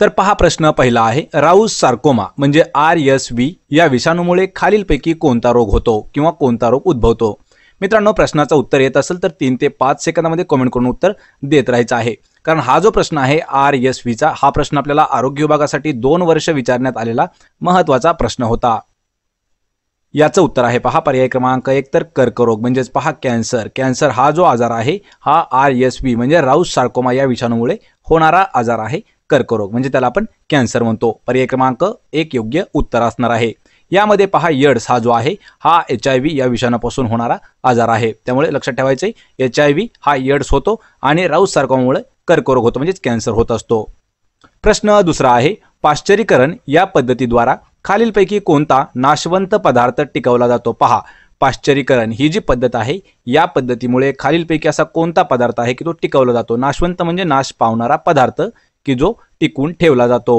तर पहा प्रश्न पहिला आहे राऊस सार्कोमा म्हणजे आर एस व्ही या विषाणूमुळे खालीलपैकी कोणता रोग होतो किंवा कोणता रोग उद्भवतो मित्रांनो प्रश्नाचं उत्तर येत असेल तर तीन ते पाच सेकंदामध्ये कमेंट करून उत्तर देत राहायचं आहे कारण हा जो प्रश्न आहे आर एस व्हीचा हा प्रश्न आपल्याला आरोग्य विभागासाठी दोन वर्ष विचारण्यात आलेला महत्त्वाचा प्रश्न होता याचं उत्तर आहे पहा पर्याय क्रमांक एक तर कर्करोग म्हणजेच पहा कॅन्सर कॅन्सर हा जो आजार आहे हा आर एस व्ही म्हणजे राऊस सार्कोमा या विषाणूमुळे होणारा आजार आहे कर्करोग म्हणजे त्याला आपण कॅन्सर म्हणतो पर्याय क्रमांक एक योग्य उत्तर असणार आहे यामध्ये पहा यड्स हा जो आहे हा एच आय व्ही या विषाणूपासून होणारा आजार आहे त्यामुळे लक्षात ठेवायचे एच आय व्ही हा यड्स होतो आणि राऊस सारखामुळे कर्करोग होतो म्हणजेच कॅन्सर होत असतो प्रश्न दुसरा आहे पाश्चरीकरण या पद्धतीद्वारा खालीलपैकी कोणता नाशवंत पदार्थ टिकवला जातो पहा पाश्चरीकरण ही जी पद्धत आहे या पद्धतीमुळे खालीलपैकी असा कोणता पदार्थ आहे की तो टिकवला जातो नाशवंत म्हणजे नाश पावणारा पदार्थ की जो टिकून ठेवला जातो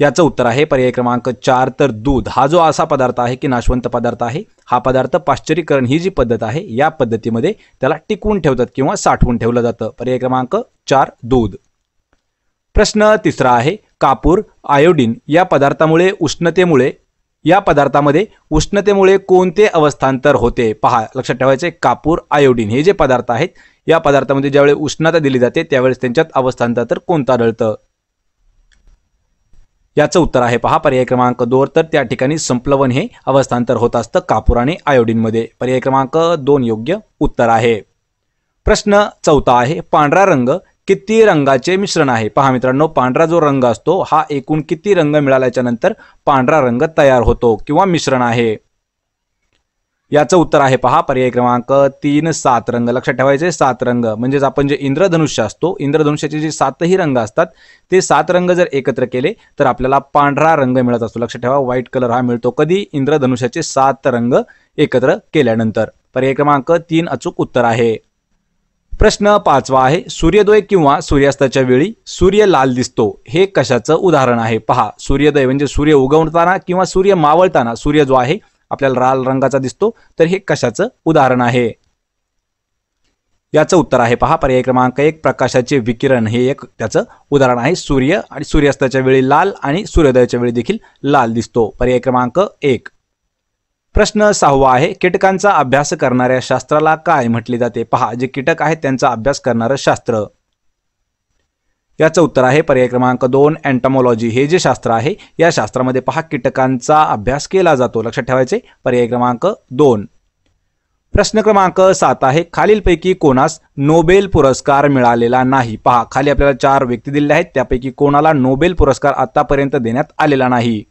याचं उत्तर आहे पर्याय क्रमांक चार तर दूध हा जो असा पदार्थ आहे की नाशवंत पदार्थ आहे हा पदार्थ पाश्चरीकरण ही जी पद्धत आहे या पद्धतीमध्ये त्याला टिकवून ठेवतात किंवा साठवून ठेवलं जातं पर्याय क्रमांक चार दूध प्रश्न तिसरा आहे कापूर आयोडीन या पदार्थामुळे उष्णतेमुळे या पदार्थामध्ये उष्णतेमुळे कोणते अवस्थांतर होते पहा लक्षात ठेवायचे कापूर आयोडीन हे जे पदार्थ आहेत या पदार्थामध्ये ज्यावेळी उष्णता दिली जाते त्यावेळेस त्यांच्यात अवस्थांतर कोणतं आढळतं याचं उत्तर आहे पहा पर्याय क्रमांक दोन तर त्या ठिकाणी संप्लवन हे अवस्थांतर होत असतं कापूर आणि आयोडीनमध्ये पर्याय क्रमांक दोन योग्य उत्तर आहे प्रश्न चौथा आहे पांढरा रंग किती रंगाचे मिश्रण आहे पहा मित्रांनो पांढरा जो रंग असतो हा एकूण किती रंग मिळाल्याच्या नंतर पांढरा रंग तयार होतो किंवा मिश्रण आहे याचं उत्तर आहे पहा पर्याय क्रमांक तीन सात रंग लक्षात ठेवायचे सात रंग म्हणजेच आपण जे इंद्रधनुष्य असतो इंद्रधनुष्याचे जे सातही रंग असतात ते सात रंग जर एकत्र केले तर आपल्याला पांढरा रंग मिळत असतो लक्षात ठेवा व्हाईट कलर हा मिळतो कधी इंद्रधनुष्याचे सात रंग एकत्र केल्यानंतर पर्याय क्रमांक तीन अचूक उत्तर आहे प्रश्न पाचवा आहे सूर्योदय किंवा सूर्यास्ताच्या वेळी सूर्य लाल दिसतो हे कशाचं उदाहरण आहे पहा सूर्योदय म्हणजे सूर्य उगवताना किंवा सूर्य मावळताना सूर्य जो आहे आपल्याला लाल रंगाचा दिसतो तर हे कशाचं उदाहरण आहे याचं उत्तर आहे पहा पर्याय क्रमांक एक प्रकाशाचे विकिरण हे एक त्याचं उदाहरण आहे सूर्य आणि सूर्यास्ताच्या वेळी लाल आणि सूर्योदयाच्या वेळी देखील लाल दिसतो पर्याय क्रमांक एक प्रश्न सहावा आहे कीटकांचा अभ्यास करणाऱ्या शास्त्राला काय म्हटले जाते पहा जे कीटक आहेत त्यांचा अभ्यास करणारं शास्त्र याचं उत्तर आहे पर्याय क्रमांक दोन अँटमॉलॉजी हे जे शास्त्र आहे या शास्त्रामध्ये पहा कीटकांचा अभ्यास केला जातो लक्षात ठेवायचे पर्याय क्रमांक दोन प्रश्न क्रमांक सात आहे खालीलपैकी कोणास नोबेल पुरस्कार मिळालेला नाही पहा खाली आपल्याला चार व्यक्ती दिलेल्या आहेत त्यापैकी कोणाला नोबेल पुरस्कार आतापर्यंत देण्यात आलेला नाही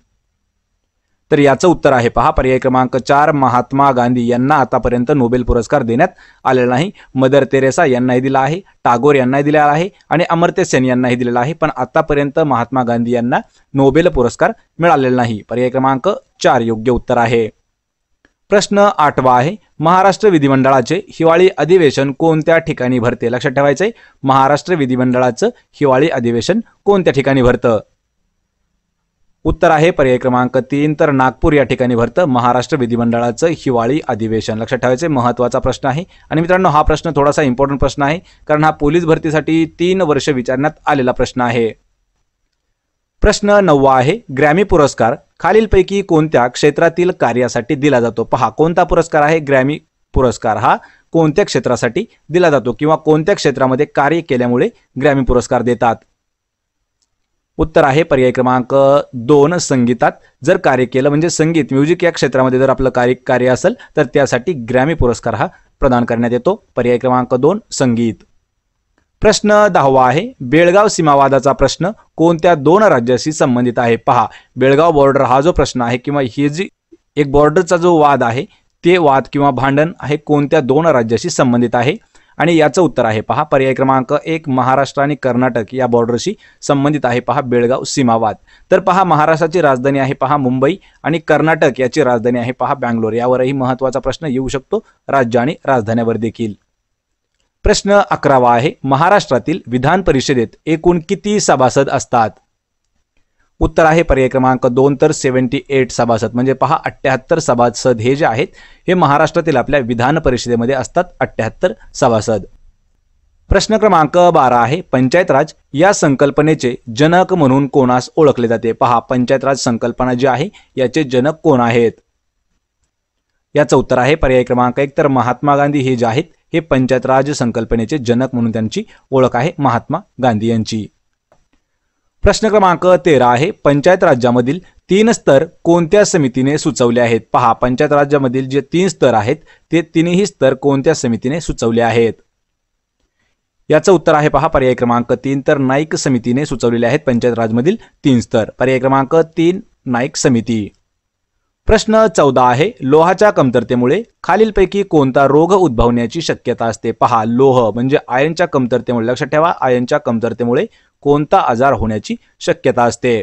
तर याचं उत्तर आहे पहा पर्याय क्रमांक चार महात्मा गांधी यांना आतापर्यंत नोबेल पुरस्कार देण्यात आलेला नाही मदर तेरेसा यांनाही दिला आहे टागोर यांनाही दिलेला आहे आणि अमर्त्य सेन यांनाही दिलेला आहे पण आतापर्यंत महात्मा गांधी यांना नोबेल पुरस्कार मिळालेला नाही पर्याय क्रमांक चार योग्य उत्तर आहे प्रश्न आठवा आहे महाराष्ट्र विधिमंडळाचे हिवाळी अधिवेशन कोणत्या ठिकाणी भरते लक्षात ठेवायचंय महाराष्ट्र विधिमंडळाचं हिवाळी अधिवेशन कोणत्या ठिकाणी भरतं उत्तर आहे पर्याय क्रमांक तीन तर नागपूर या ठिकाणी भरतं महाराष्ट्र विधिमंडळाचं हिवाळी अधिवेशन लक्षात ठेवायचे महत्त्वाचा प्रश्न आहे आणि मित्रांनो हा प्रश्न थोडासा इम्पॉर्टंट प्रश्न आहे कारण हा पोलीस भरतीसाठी तीन वर्ष विचारण्यात आलेला प्रश्न आहे प्रश्न नववा आहे ग्रॅमी पुरस्कार खालीलपैकी कोणत्या क्षेत्रातील कार्यासाठी दिला जातो पहा कोणता पुरस्कार आहे ग्रॅमी पुरस्कार हा कोणत्या क्षेत्रासाठी दिला जातो किंवा कोणत्या क्षेत्रामध्ये कार्य केल्यामुळे ग्रॅमी पुरस्कार देतात उत्तर आहे पर्याय क्रमांक दोन संगीतात जर कार्य केलं म्हणजे संगीत म्युझिक या क्षेत्रामध्ये जर आपलं कार्य कार्य असेल तर त्यासाठी ग्रॅमी पुरस्कार हा प्रदान करण्यात येतो पर्याय क्रमांक दोन संगीत प्रश्न दहावा आहे बेळगाव सीमावादाचा प्रश्न कोणत्या दोन राज्याशी संबंधित आहे पहा बेळगाव बॉर्डर हा जो प्रश्न आहे किंवा ही जी एक बॉर्डरचा जो वाद आहे ते वाद किंवा भांडण हे कोणत्या दोन राज्याशी संबंधित आहे आणि याचं उत्तर आहे पहा पर्याय क्रमांक एक महाराष्ट्र आणि कर्नाटक या बॉर्डरशी संबंधित आहे पहा बेळगाव सीमावाद तर पहा महाराष्ट्राची राजधानी आहे पहा मुंबई आणि कर्नाटक याची राजधानी आहे पहा बँगलोर यावरही महत्त्वाचा प्रश्न येऊ शकतो राज्य आणि राजधान्यावर देखील प्रश्न अकरावा आहे महाराष्ट्रातील विधान परिषदेत एकूण किती सभासद असतात उत्तर आहे पर्याय क्रमांक दोन तर सेव्हन्टी एट सभासद म्हणजे पहा अठ्ठ्याहत्तर सभासद हे जे आहेत हे महाराष्ट्रातील आपल्या विधान परिषदेमध्ये असतात अठ्ठ्याहत्तर सभासद प्रश्न क्रमांक बारा आहे पंचायत राज या संकल्पनेचे जनक म्हणून कोणास ओळखले जाते पहा पंचायत राज संकल्पना जी आहे याचे जनक कोण आहेत याचं उत्तर आहे पर्याय क्रमांक एक तर महात्मा गांधी हे जे आहेत हे पंचायत राज संकल्पनेचे जनक म्हणून त्यांची ओळख आहे महात्मा गांधी यांची प्रश्न क्रमांक तेरा आहे पंचायत राज्यामधील तीन स्तर कोणत्या समितीने सुचवले आहेत पहा पंचायत राज्यामधील जे तीन स्तर आहेत ते तीनही स्तर कोणत्या समितीने सुचवले आहेत याचं उत्तर आहे पहा पर्याय क्रमांक तीन तर नाईक समितीने सुचवलेले आहेत पंचायत राजमधील तीन स्तर पर्याय क्रमांक तीन नाईक समिती प्रश्न चौदा आहे लोहाच्या कमतरतेमुळे खालीलपैकी कोणता रोग उद्भवण्याची शक्यता असते पहा लोह म्हणजे आयनच्या कमतरतेमुळे लक्षात ठेवा आयनच्या कमतरतेमुळे कोणता आजार होण्याची शक्यता असते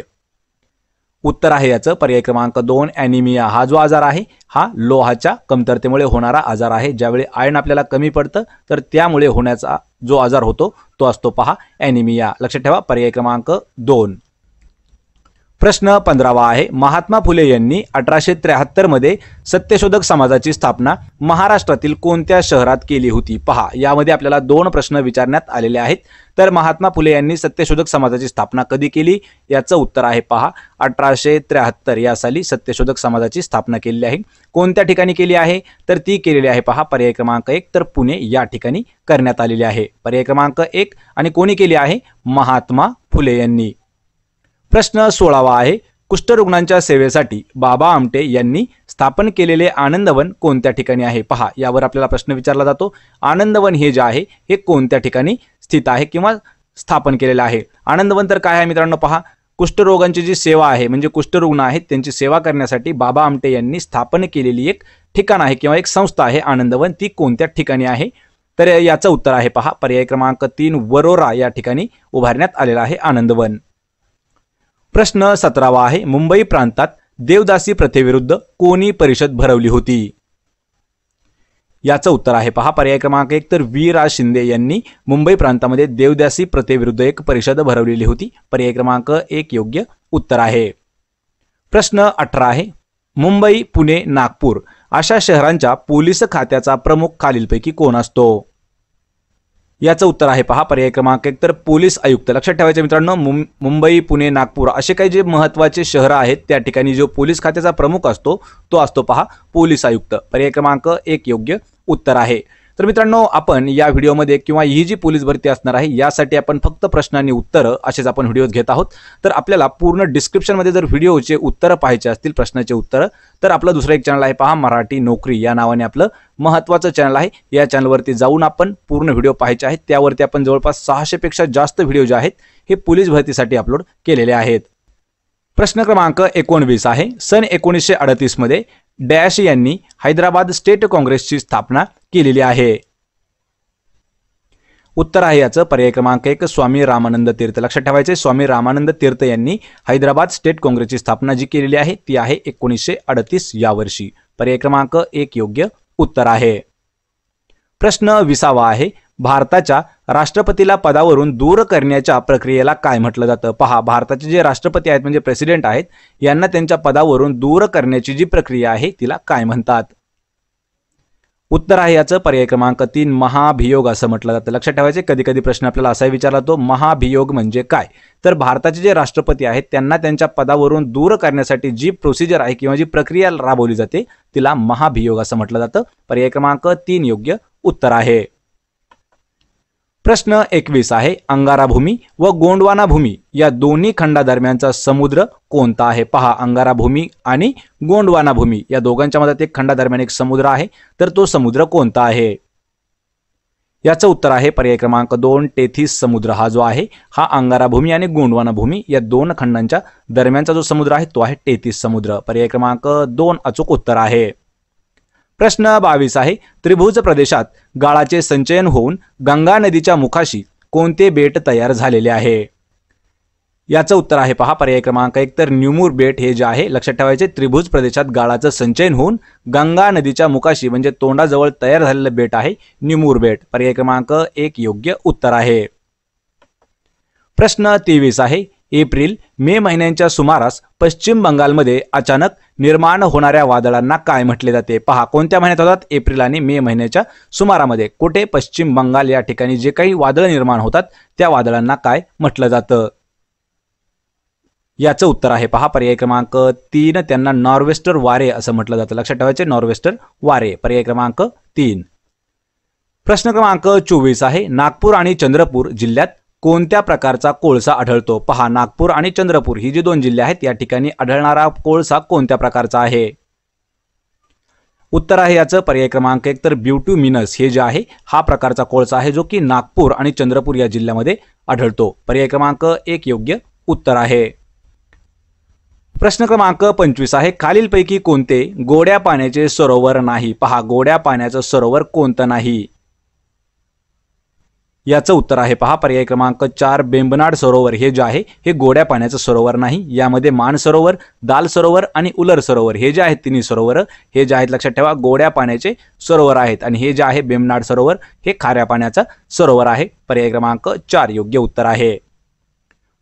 उत्तर आहे याचं पर्याय क्रमांक दोन ॲनिमिया हा जो आजार आहे हा लोहाच्या कमतरतेमुळे होणारा आजार आहे ज्यावेळी आयन आपल्याला कमी पडतं तर त्यामुळे होण्याचा जो आजार होतो तो असतो पहा ॲनिमिया लक्षात ठेवा पर्याय क्रमांक दोन प्रश्न पंधरावा आहे महात्मा फुले यांनी अठराशे त्र्याहत्तरमध्ये सत्यशोधक समाजाची स्थापना महाराष्ट्रातील कोणत्या शहरात केली होती पहा यामध्ये आपल्याला दोन प्रश्न विचारण्यात आलेले आहेत तर महात्मा फुले यांनी सत्यशोधक समाजाची स्थापना कधी केली याचं उत्तर आहे पहा अठराशे त्र्याहत्तर या साली सत्यशोधक समाजाची स्थापना केलेली आहे कोणत्या ठिकाणी केली आहे तर ती केलेली आहे पहा पर्याय क्रमांक एक तर पुणे या ठिकाणी करण्यात आलेली आहे पर्याय क्रमांक एक आणि कोणी केली आहे महात्मा फुले यांनी प्रश्न सोळावा आहे कुष्ठरुग्णांच्या सेवेसाठी बाबा आमटे यांनी स्थापन केलेले आनंदवन कोणत्या ठिकाणी आहे पहा यावर आपल्याला प्रश्न विचारला जातो आनंदवन हे जे आहे हे कोणत्या ठिकाणी स्थित आहे किंवा स्थापन केलेलं आहे आनंदवन तर काय आहे मित्रांनो पहा कुष्ठरोगांची जी सेवा आहे म्हणजे कुष्ठरुग्ण आहेत त्यांची सेवा करण्यासाठी बाबा आमटे यांनी स्थापन केलेली एक ठिकाण आहे किंवा एक संस्था आहे आनंदवन ती कोणत्या ठिकाणी आहे तर याचं उत्तर आहे पहा पर्याय क्रमांक तीन वरोरा या ठिकाणी उभारण्यात आलेला आहे आनंदवन प्रश्न सतरावा आहे मुंबई प्रांतात देवदासी प्रथेविरुद्ध कोणी परिषद भरवली होती याचं उत्तर आहे पहा पर्याय क्रमांक एक तर वी राज शिंदे यांनी मुंबई प्रांतामध्ये देवदासी प्रथेविरुद्ध एक परिषद भरवलेली होती पर्याय क्रमांक एक योग्य उत्तर आहे प्रश्न अठरा आहे मुंबई पुणे नागपूर अशा शहरांच्या पोलीस खात्याचा प्रमुख खालीलपैकी कोण असतो याचं उत्तर आहे पहा पर्याय क्रमांक एक तर पोलीस आयुक्त लक्षात ठेवायचं मित्रांनो मुंबई पुणे नागपूर असे काही जे महत्त्वाचे शहर आहेत त्या ठिकाणी जो पोलीस खात्याचा प्रमुख असतो तो असतो पहा पोलीस आयुक्त पर्याय क्रमांक एक योग्य उत्तर आहे तर मित्रांनो आपण या व्हिडिओमध्ये किंवा ही जी पोलीस भरती असणार आहे यासाठी आपण फक्त प्रश्नांनी आणि उत्तरं असेच आपण व्हिडिओ घेत आहोत तर आपल्याला पूर्ण डिस्क्रिप्शनमध्ये जर व्हिडिओचे उत्तरं पाहायचे असतील प्रश्नाचे उत्तरं तर आपलं दुसरं एक चॅनल आहे पहा मराठी नोकरी या नावाने आपलं महत्त्वाचं चॅनल आहे या चॅनलवरती जाऊन आपण पूर्ण व्हिडिओ पाहायचे आहेत त्यावरती आपण जवळपास सहाशेपेक्षा जास्त व्हिडिओ जे आहेत हे पोलीस भरतीसाठी अपलोड केलेले आहेत प्रश्न क्रमांक एकोणवीस आहे सन एकोणीसशे अडतीसमध्ये डॅश यांनी हैदराबाद स्टेट काँग्रेसची स्थापना केलेली आहे उत्तर आहे याचं पर्याय क्रमांक एक स्वामी रामानंद तीर्थ लक्षात ठेवायचे स्वामी रामानंद तीर्थ यांनी हैदराबाद स्टेट काँग्रेसची स्थापना जी केलेली आहे ती आहे एकोणीसशे अडतीस या वर्षी पर्याय क्रमांक एक योग्य उत्तर आहे प्रश्न विसावा आहे भारताच्या राष्ट्रपतीला पदावरून दूर करण्याच्या प्रक्रियेला काय म्हटलं जातं पहा भारताचे जे राष्ट्रपती आहेत म्हणजे प्रेसिडेंट आहेत यांना त्यांच्या पदावरून दूर करण्याची जी प्रक्रिया आहे तिला काय म्हणतात उत्तर आहे याचं पर्याय क्रमांक तीन महाभियोग असं म्हटलं जातं लक्षात ठेवायचे कधी कधी प्रश्न आपल्याला असाही विचारला तो महाभियोग म्हणजे काय तर भारताचे जे राष्ट्रपती आहेत त्यांना त्यांच्या पदावरून दूर करण्यासाठी जी प्रोसिजर आहे किंवा जी प्रक्रिया राबवली जाते तिला महाभियोग असं म्हटलं जातं पर्याय क्रमांक तीन योग्य उत्तर आहे प्रश्न एकवीस आहे अंगाराभूमी व गोंडवाना भूमी या दोन्ही खंडादरम्यानचा समुद्र कोणता आहे पहा अंगारा भूमी आणि गोंडवाना भूमी या दोघांच्या मधात एक खंडादरम्यान एक समुद्र आहे तर तो समुद्र कोणता आहे याचं उत्तर आहे पर्याय क्रमांक दोन तेथीस समुद्र हा जो आहे हा अंगाराभूमी आणि गोंडवाना भूमी या दोन खंडांच्या दरम्यानचा जो समुद्र आहे तो आहे टेथीस समुद्र पर्याय क्रमांक दोन अचूक उत्तर आहे प्रश्न बावीस आहे त्रिभुज प्रदेशात गाळाचे संचयन होऊन गंगा नदीच्या मुखाशी कोणते बेट तयार झालेले आहे याचं उत्तर आहे पहा पर्याय क्रमांक एक तर न्यूमूर बेट हे जे आहे लक्षात ठेवायचे त्रिभुज प्रदेशात गाळाचं संचयन होऊन गंगा नदीच्या मुखाशी म्हणजे तोंडाजवळ तयार झालेलं बेट आहे न्यूमूर बेट पर्याय क्रमांक एक योग्य उत्तर आहे प्रश्न तेवीस आहे एप्रिल मे महिन्यांच्या सुमारास पश्चिम बंगालमध्ये अचानक निर्माण होणाऱ्या वादळांना काय म्हटले जाते पहा कोणत्या महिन्यात होतात एप्रिल आणि मे महिन्याच्या सुमारामध्ये कुठे पश्चिम बंगाल या ठिकाणी जे काही वादळ निर्माण होतात त्या वादळांना काय म्हटलं जातं याचं उत्तर आहे पहा पर्याय क्रमांक तीन त्यांना नॉर्वेस्टर वारे असं म्हटलं जातं लक्षात ठेवायचे नॉर्वेस्टर वारे पर्याय क्रमांक तीन प्रश्न क्रमांक चोवीस आहे नागपूर आणि चंद्रपूर जिल्ह्यात कोणत्या प्रकारचा कोळसा आढळतो पहा नागपूर आणि चंद्रपूर ही जी दोन जिल्हे आहेत या ठिकाणी आढळणारा कोळसा कोणत्या प्रकारचा आहे उत्तर आहे याचं पर्याय क्रमांक एक तर ब्युटू मिनस हे जे आहे हा प्रकारचा कोळसा आहे जो की नागपूर आणि चंद्रपूर या जिल्ह्यामध्ये आढळतो पर्याय क्रमांक एक योग्य उत्तर आहे प्रश्न क्रमांक पंचवीस आहे खालीलपैकी कोणते गोड्या पाण्याचे सरोवर नाही पहा गोड्या पाण्याचं सरोवर कोणतं नाही याचं उत्तर आहे पहा पर्याय क्रमांक चार बेंबनाड सरोवर हे जे आहे हे गोड्या पाण्याचं सरोवर नाही यामध्ये मान सरोवर दाल सरोवर आणि उलर सरोवर हे जे आहेत तिन्ही सरोवर हे जे आहेत लक्षात ठेवा गोड्या पाण्याचे सरोवर आहेत आणि हे जे आहे बेंबनाड सरोवर हे खाऱ्या पाण्याचं सरोवर आहे पर्याय क्रमांक चार योग्य उत्तर आहे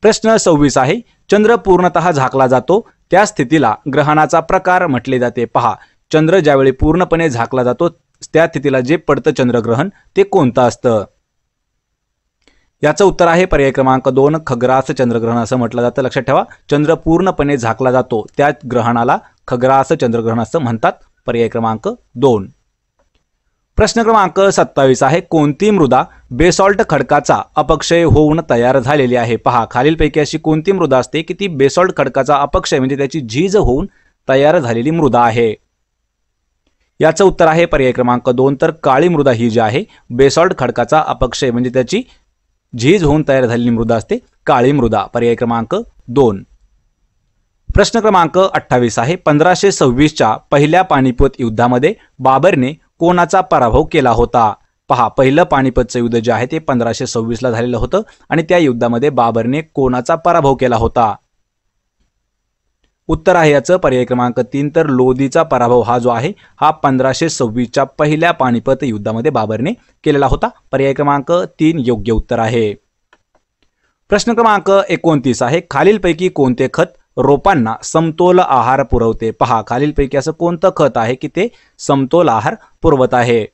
प्रश्न सव्वीस आहे चंद्र पूर्णतः झाकला जातो त्या स्थितीला ग्रहणाचा प्रकार म्हटले जाते पहा चंद्र ज्यावेळी पूर्णपणे झाकला जातो त्या स्थितीला जे पडतं चंद्रग्रहण ते कोणतं असतं याचं उत्तर आहे पर्याय क्रमांक दोन खग्रास चंद्रग्रहण असं म्हटलं जातं लक्षात ठेवा चंद्र पूर्णपणे झाकला जातो त्या ग्रहणाला खग्रास चंद्रग्रहण असं म्हणतात पर्याय क्रमांक दोन प्रश्न क्रमांक सत्तावीस आहे कोणती मृदा बेसॉल्ट खडकाचा अपक्षय होऊन तयार झालेली आहे पहा खालीलपैकी अशी कोणती मृदा असते की ती बेसॉल्ट खडकाचा अपक्षय म्हणजे त्याची झीज होऊन तयार झालेली मृदा आहे याचं उत्तर आहे पर्याय क्रमांक दोन तर काळी मृदा ही जी आहे बेसॉल्ट खडकाचा अपक्षय म्हणजे त्याची झीज होऊन तयार झालेली मृदा असते काळी मृदा पर्याय क्रमांक दोन प्रश्न क्रमांक अठ्ठावीस आहे पंधराशे सव्वीसच्या पहिल्या पाणीपत युद्धामध्ये बाबरने कोणाचा पराभव केला होता पहा पहिलं पाणीपतचं युद्ध जे आहे ते पंधराशे सव्वीसला झालेलं होतं आणि त्या युद्धामध्ये बाबरने कोणाचा पराभव केला होता उत्तर आहे याचं पर्याय क्रमांक तीन तर लोदीचा पराभव हा जो आहे हा पंधराशे सव्वीसच्या पहिल्या पानिपत युद्धामध्ये बाबरने केलेला होता पर्याय क्रमांक तीन योग्य उत्तर आहे प्रश्न क्रमांक एकोणतीस आहे खालीलपैकी कोणते खत रोपांना समतोल आहार पुरवते पहा खालीलपैकी असं कोणतं खत आहे की ते समतोल आहार पुरवत आहे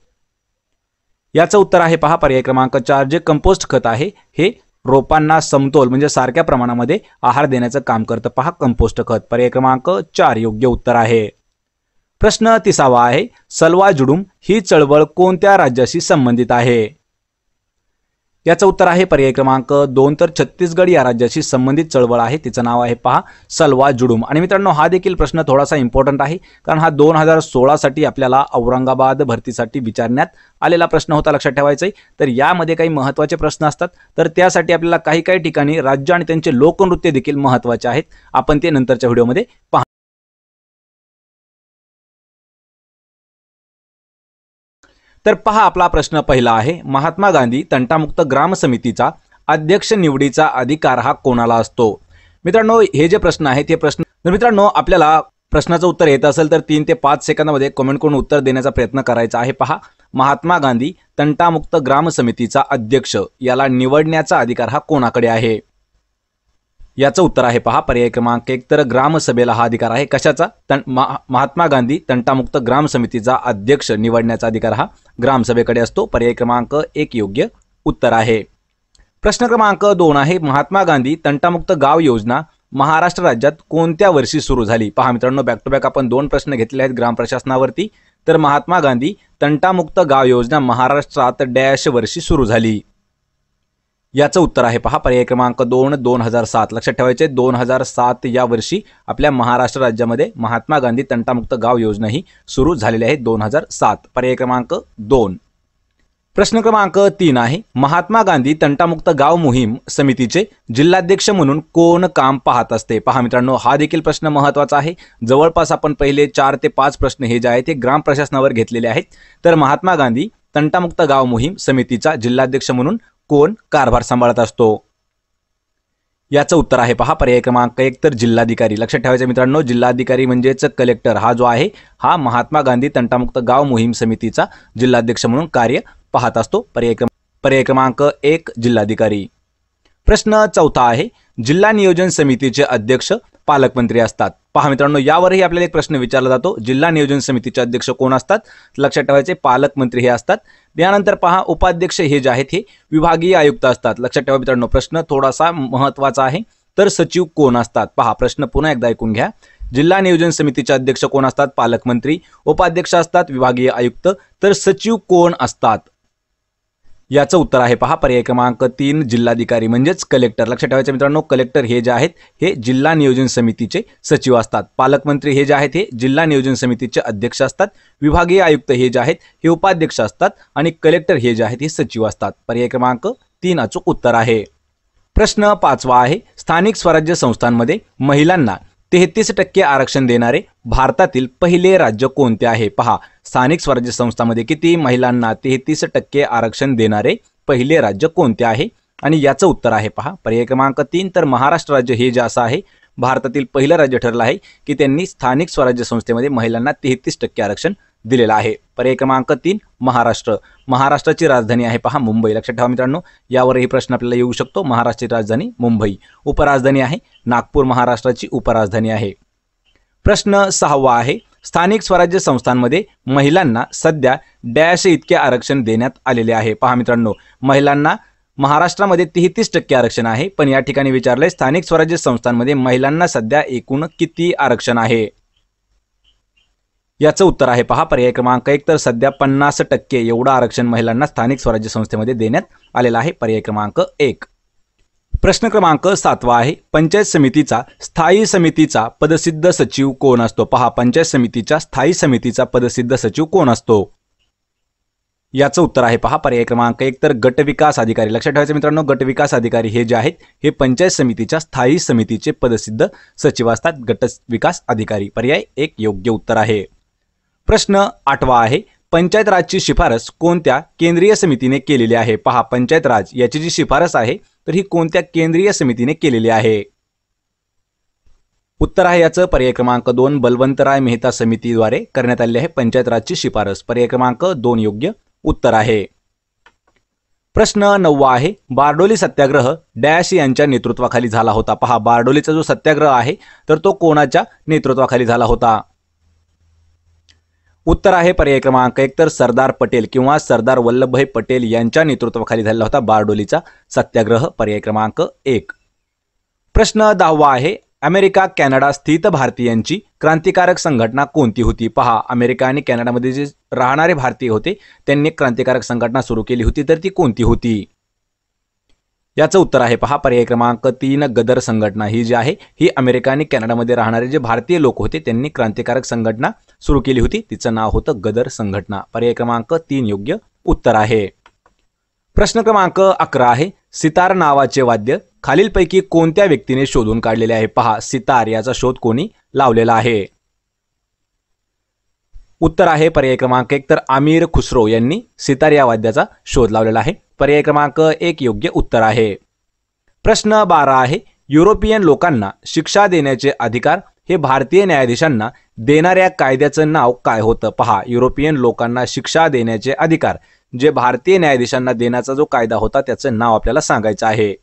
याचं उत्तर आहे पहा पर्याय क्रमांक चार जे कंपोस्ट खत आहे हे रोपांना समतोल म्हणजे सारख्या प्रमाणामध्ये आहार देण्याचं काम करतं पहा कंपोस्ट खत पर्याय क्रमांक चार योग्य उत्तर आहे प्रश्न तिसावा आहे सलवा जुडूम ही चळवळ कोणत्या राज्याशी संबंधित आहे याचं उत्तर आहे पर्याय क्रमांक दोन तर छत्तीसगड या राज्याशी संबंधित चळवळ आहे तिचं नाव आहे पहा सलवा जुडूम आणि मित्रांनो हा देखील प्रश्न थोडासा इम्पॉर्टंट आहे कारण हा दोन हजार सोळासाठी आपल्याला औरंगाबाद भरतीसाठी विचारण्यात आलेला प्रश्न होता लक्षात ठेवायचा आहे तर यामध्ये काही महत्त्वाचे प्रश्न असतात तर त्यासाठी आपल्याला काही काही ठिकाणी राज्य आणि त्यांचे लोकनृत्य देखील महत्त्वाचे आहेत आपण ते नंतरच्या व्हिडिओमध्ये पहा तर पहा आपला प्रश्न पहिला आहे महात्मा गांधी तंटामुक्त ग्राम समितीचा अध्यक्ष निवडीचा अधिकार हा कोणाला असतो मित्रांनो हे जे प्रश्न आहे ते प्रश्न मित्रांनो आपल्याला प्रश्नाचं उत्तर येत असेल तर तीन ते पाच सेकंदामध्ये कमेंट करून उत्तर देण्याचा प्रयत्न करायचा आहे पहा महात्मा गांधी तंटामुक्त ग्राम समितीचा अध्यक्ष याला निवडण्याचा अधिकार हा कोणाकडे आहे याचं उत्तर आहे पहा पर्याय क्रमांक एक तर ग्रामसभेला हा अधिकार आहे कशाचा तन, मा, महात्मा गांधी तंटामुक्त ग्राम समितीचा अध्यक्ष निवडण्याचा अधिकार हा ग्रामसभेकडे असतो पर्याय क्रमांक एक योग्य उत्तर आहे प्रश्न क्रमांक दोन आहे महात्मा गांधी तंटामुक्त गाव योजना महाराष्ट्र राज्यात कोणत्या वर्षी सुरू झाली पहा मित्रांनो बॅक टू बॅक आपण दोन प्रश्न घेतले आहेत ग्राम प्रशासनावरती तर महात्मा गांधी तंटामुक्त गाव योजना महाराष्ट्रात डॅश वर्षी सुरू झाली याचं उत्तर आहे पहा पर्याय क्रमांक दोन दोन हजार सात लक्षात ठेवायचे दोन हजार सात या वर्षी आपल्या महाराष्ट्र राज्यामध्ये महात्मा गांधी तंटामुक्त गाव योजना ही सुरू झालेली आहे दोन हजार सात पर्याय क्रमांक दोन प्रश्न क्रमांक तीन आहे महात्मा गांधी तंटामुक्त गाव मोहीम समितीचे जिल्हाध्यक्ष म्हणून कोण काम पाहत असते पहा मित्रांनो हा देखील प्रश्न महत्त्वाचा आहे जवळपास आपण पहिले चार ते पाच प्रश्न हे जे आहेत ते ग्राम प्रशासनावर घेतलेले आहेत तर महात्मा गांधी तंटामुक्त गाव मोहीम समितीचा जिल्हाध्यक्ष म्हणून कोण कारभार सांभाळत असतो याचं उत्तर आहे पहा पर्याय क्रमांक एक तर जिल्हाधिकारी लक्षात ठेवायचं मित्रांनो जिल्हाधिकारी म्हणजेच कलेक्टर हा जो आहे हा महात्मा गांधी तंटामुक्त गाव मोहीम समितीचा जिल्हाध्यक्ष म्हणून कार्य पाहत असतो पर्याय क्रमांक पर्याय क्रमांक एक जिल्हाधिकारी प्रश्न चौथा आहे जिल्हा नियोजन समितीचे अध्यक्ष पालकमंत्री असतात पहा मित्रांनो यावरही आपल्याला एक प्रश्न विचारला जातो जिल्हा नियोजन समितीचे अध्यक्ष कोण असतात लक्षात ठेवायचे पालकमंत्री हे असतात त्यानंतर पहा उपाध्यक्ष हे जे आहेत हे विभागीय आयुक्त असतात लक्षात ठेवा मित्रांनो प्रश्न थोडासा महत्त्वाचा आहे तर सचिव कोण असतात पहा प्रश्न पुन्हा एकदा ऐकून घ्या जिल्हा नियोजन समितीचे अध्यक्ष कोण असतात पालकमंत्री उपाध्यक्ष असतात विभागीय आयुक्त तर सचिव कोण असतात याचं उत्तर आहे पहा पर्याय क्रमांक तीन जिल्हाधिकारी म्हणजेच कलेक्टर लक्षात ठेवायचं मित्रांनो कलेक्टर हे जे आहेत हे जिल्हा नियोजन समितीचे सचिव असतात पालकमंत्री हे जे आहेत हे जिल्हा नियोजन समितीचे अध्यक्ष असतात विभागीय आयुक्त हे जे आहेत हे उपाध्यक्ष असतात आणि कलेक्टर हे जे आहेत हे सचिव असतात पर्याय क्रमांक तीन अचूक उत्तर आहे प्रश्न पाचवा आहे स्थानिक स्वराज्य संस्थांमध्ये महिलांना तेहतीस टक्के आरक्षण देणारे भारतातील पहिले राज्य कोणते आहे पहा स्थानिक स्वराज्य संस्थामध्ये किती महिलांना तेहतीस टक्के आरक्षण देणारे पहिले राज्य कोणते आहे आणि याचं उत्तर आहे पहा पर्याय क्रमांक तीन तर महाराष्ट्र राज्य हे जे असं आहे भारतातील पहिलं राज्य ठरलं आहे की त्यांनी स्थानिक स्वराज्य संस्थेमध्ये महिलांना तेहतीस टक्के आरक्षण दिलेलं आहे पर्याय क्रमांक तीन महाराष्ट्र महाराष्ट्राची राजधानी आहे पहा मुंबई लक्षात ठेवा मित्रांनो यावरही प्रश्न आपल्याला येऊ शकतो महाराष्ट्राची राजधानी मुंबई उपराजधानी आहे नागपूर महाराष्ट्राची उपराजधानी आहे प्रश्न सहावा आहे स्थानिक स्वराज्य संस्थांमध्ये महिलांना सध्या डॅश इतके आरक्षण देण्यात आलेले आहे पहा मित्रांनो महिलांना महाराष्ट्रामध्ये तेहतीस टक्के आरक्षण आहे पण या ठिकाणी विचारलंय स्थानिक स्वराज्य संस्थांमध्ये महिलांना सध्या एकूण किती आरक्षण आहे याचं उत्तर आहे पहा पर्याय क्रमांक एक तर सध्या पन्नास टक्के एवढा आरक्षण महिलांना स्थानिक स्वराज्य संस्थेमध्ये देण्यात आलेला आहे पर्याय क्रमांक एक प्रश्न क्रमांक सातवा आहे पंचायत समितीचा स्थायी समितीचा पदसिद्ध सचिव कोण असतो पहा पंचायत समितीच्या स्थायी समितीचा पदसिद्ध सचिव कोण असतो याचं उत्तर आहे पहा पर्याय क्रमांक एक तर गट विकास अधिकारी लक्षात ठेवायचं मित्रांनो गट विकास अधिकारी हे जे आहेत हे पंचायत समितीच्या स्थायी समितीचे पदसिद्ध सचिव असतात गट विकास अधिकारी पर्याय एक योग्य उत्तर आहे प्रश्न आठवा आहे पंचायत राजची शिफारस कोणत्या केंद्रीय समितीने केलेली आहे पहा पंचायत राज याची जी शिफारस आहे तर ही कोणत्या केंद्रीय समितीने केलेली आहे उत्तर आहे याचं पर्याय क्रमांक दोन बलवंतराय मेहता समितीद्वारे करण्यात आलेली आहे पंचायत राजची शिफारस पर्याय क्रमांक दोन योग्य उत्तर आहे प्रश्न नववा आहे बारडोली सत्याग्रह डॅश यांच्या नेतृत्वाखाली झाला होता पहा बारडोलीचा जो सत्याग्रह आहे तर तो कोणाच्या नेतृत्वाखाली झाला होता उत्तर आहे पर्याय क्रमांक एक तर सरदार पटेल किंवा सरदार वल्लभभाई पटेल यांच्या नेतृत्वाखाली झालेला होता बारडोलीचा सत्याग्रह पर्याय क्रमांक एक प्रश्न दहावा आहे अमेरिका कॅनडा स्थित भारतीयांची क्रांतिकारक संघटना कोणती होती पहा अमेरिका आणि कॅनडामध्ये जे राहणारे भारतीय होते त्यांनी क्रांतिकारक संघटना सुरू केली होती तर ती कोणती होती याचं उत्तर आहे पहा पर्याय क्रमांक तीन गदर संघटना ही जी आहे ही अमेरिका आणि कॅनडामध्ये राहणारे जे भारतीय लोक होते त्यांनी क्रांतिकारक संघटना सुरू केली होती तिचं नाव होतं गदर संघटना पर्याय क्रमांक तीन योग्य उत्तर आहे प्रश्न क्रमांक अकरा आहे सितार नावाचे वाद्य खालीलपैकी कोणत्या व्यक्तीने शोधून काढलेले आहे पहा सितार याचा शोध कोणी लावलेला आहे उत्तर आहे पर्याय क्रमांक एक तर आमिर खुसरो यांनी सितार या वाद्याचा शोध लावलेला आहे पर्याय क्रमांक एक योग्य उत्तर आहे प्रश्न बारा आहे युरोपियन लोकांना शिक्षा देण्याचे अधिकार हे भारतीय न्यायाधीशांना देणाऱ्या कायद्याचं नाव काय होतं पहा युरोपियन लोकांना शिक्षा देण्याचे अधिकार जे भारतीय न्यायाधीशांना देण्याचा जो कायदा होता त्याचं नाव आपल्याला सांगायचं आहे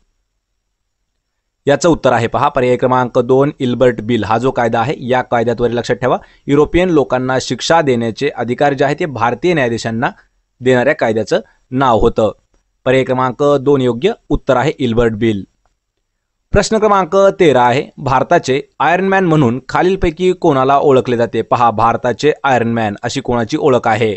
याचं उत्तर आहे पहा पर्याय क्रमांक दोन इल्बर्ट बिल हा जो कायदा आहे या कायद्याद्वारे लक्षात ठेवा युरोपियन लोकांना शिक्षा देण्याचे अधिकार जे आहे ते भारतीय न्यायाधीशांना देणाऱ्या कायद्याचं नाव होतं पर्याय क्रमांक दोन योग्य उत्तर आहे इल्बर्ट बिल प्रश्न क्रमांक तेरा आहे भारताचे आयर्नमॅन म्हणून खालीलपैकी कोणाला ओळखले जाते पहा भारताचे आयर्नमॅन अशी कोणाची ओळख आहे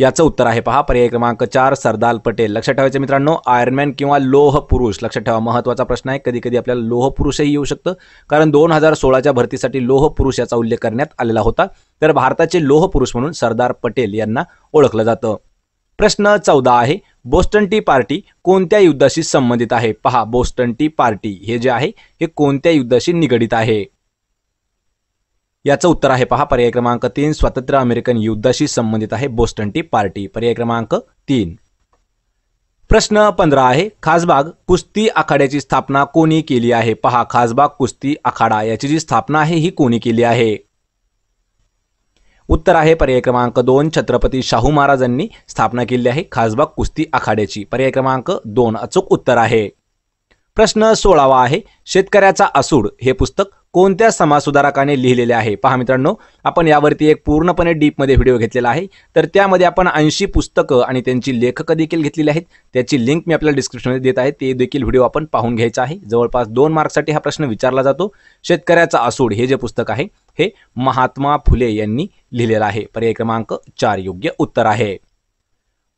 याचं उत्तर आहे पहा पर्याय क्रमांक चार सरदार पटेल लक्षात ठेवायचं मित्रांनो आयर्नमॅन किंवा लोह पुरुष लक्षात ठेवा महत्त्वाचा प्रश्न आहे कधी कधी आपल्याला लोह पुरुषही येऊ शकतं कारण दोन हजार सोळाच्या भरतीसाठी लोह पुरुष याचा उल्लेख करण्यात आलेला होता तर भारताचे लोह पुरुष म्हणून सरदार पटेल यांना ओळखलं जातं प्रश्न चौदा आहे बोस्टन टी पार्टी कोणत्या युद्धाशी संबंधित आहे पहा बोस्टन टी पार्टी हे जे आहे हे कोणत्या युद्धाशी निगडित आहे याचं उत्तर आहे पहा पर्याय क्रमांक तीन स्वतंत्र अमेरिकन युद्धाशी संबंधित आहे बोस्टन टी पार्टी पर्याय क्रमांक तीन प्रश्न पंधरा आहे खासबाग कुस्ती आखाड्याची स्थापना कोणी केली आहे पहा खासबाग कुस्ती आखाडा याची जी स्थापना आहे ही कोणी केली आहे उत्तर आहे पर्याय क्रमांक दोन छत्रपती शाहू महाराजांनी स्थापना केली आहे खासबाग कुस्ती आखाड्याची पर्याय क्रमांक दोन अचूक उत्तर आहे प्रश्न सोळावा आहे शेतकऱ्याचा असूड हे पुस्तक कोणत्या समाजसुधारकाने लिहिलेले आहे पहा मित्रांनो आपण यावरती एक पूर्णपणे डीपमध्ये व्हिडिओ घेतलेला आहे तर त्यामध्ये आपण ऐंशी पुस्तकं आणि त्यांची लेखकं देखील घेतलेली आहेत त्याची लिंक मी आपल्याला डिस्क्रिप्शनमध्ये देत आहे ते देखील व्हिडिओ आपण पाहून घ्यायचा आहे जवळपास दोन मार्कसाठी हा प्रश्न विचारला जातो शेतकऱ्याचा असूड हे जे पुस्तक आहे हे महात्मा फुले यांनी लिहिलेला आहे पर्याय क्रमांक चार योग्य उत्तर आहे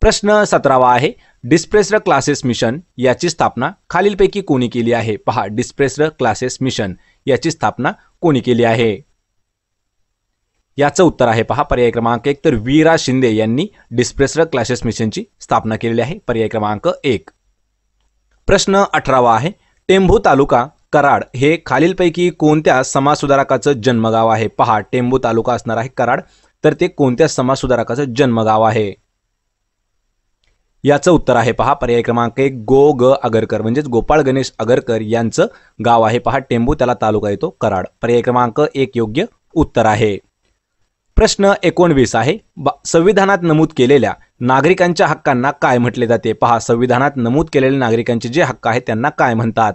प्रश्न सतरावा आहे डिस्प्रेस्ड क्लासेस मिशन याची स्थापना खालीलपैकी कोणी केली आहे पहा डिस्प्रेस्ड क्लासेस मिशन याची स्थापना कोणी केली आहे याचं उत्तर आहे पहा पर्याय क्रमांक एक तर वीरा शिंदे यांनी डिस्प्रेस्ड क्लासेस मिशनची स्थापना केलेली आहे पर्याय क्रमांक एक प्रश्न अठरावा आहे टेंभू तालुका कराड हे खालीलपैकी कोणत्या समाजसुधारकाचं जन्मगाव आहे पहा टेंबू तालुका असणार आहे कराड तर ते कोणत्या समाजसुधारकाचं जन्मगाव आहे याचं उत्तर आहे पहा पर्याय क्रमांक एक गो ग आगरकर म्हणजेच गोपाळ गणेश आगरकर यांचं गाव आहे पहा टेंबू त्याला तालुका येतो कराड पर्याय क्रमांक एक योग्य उत्तर आहे प्रश्न एकोणवीस आहे संविधानात नमूद केलेल्या नागरिकांच्या हक्कांना काय म्हटले जाते पहा संविधानात नमूद केलेले नागरिकांचे जे हक्क आहेत त्यांना काय म्हणतात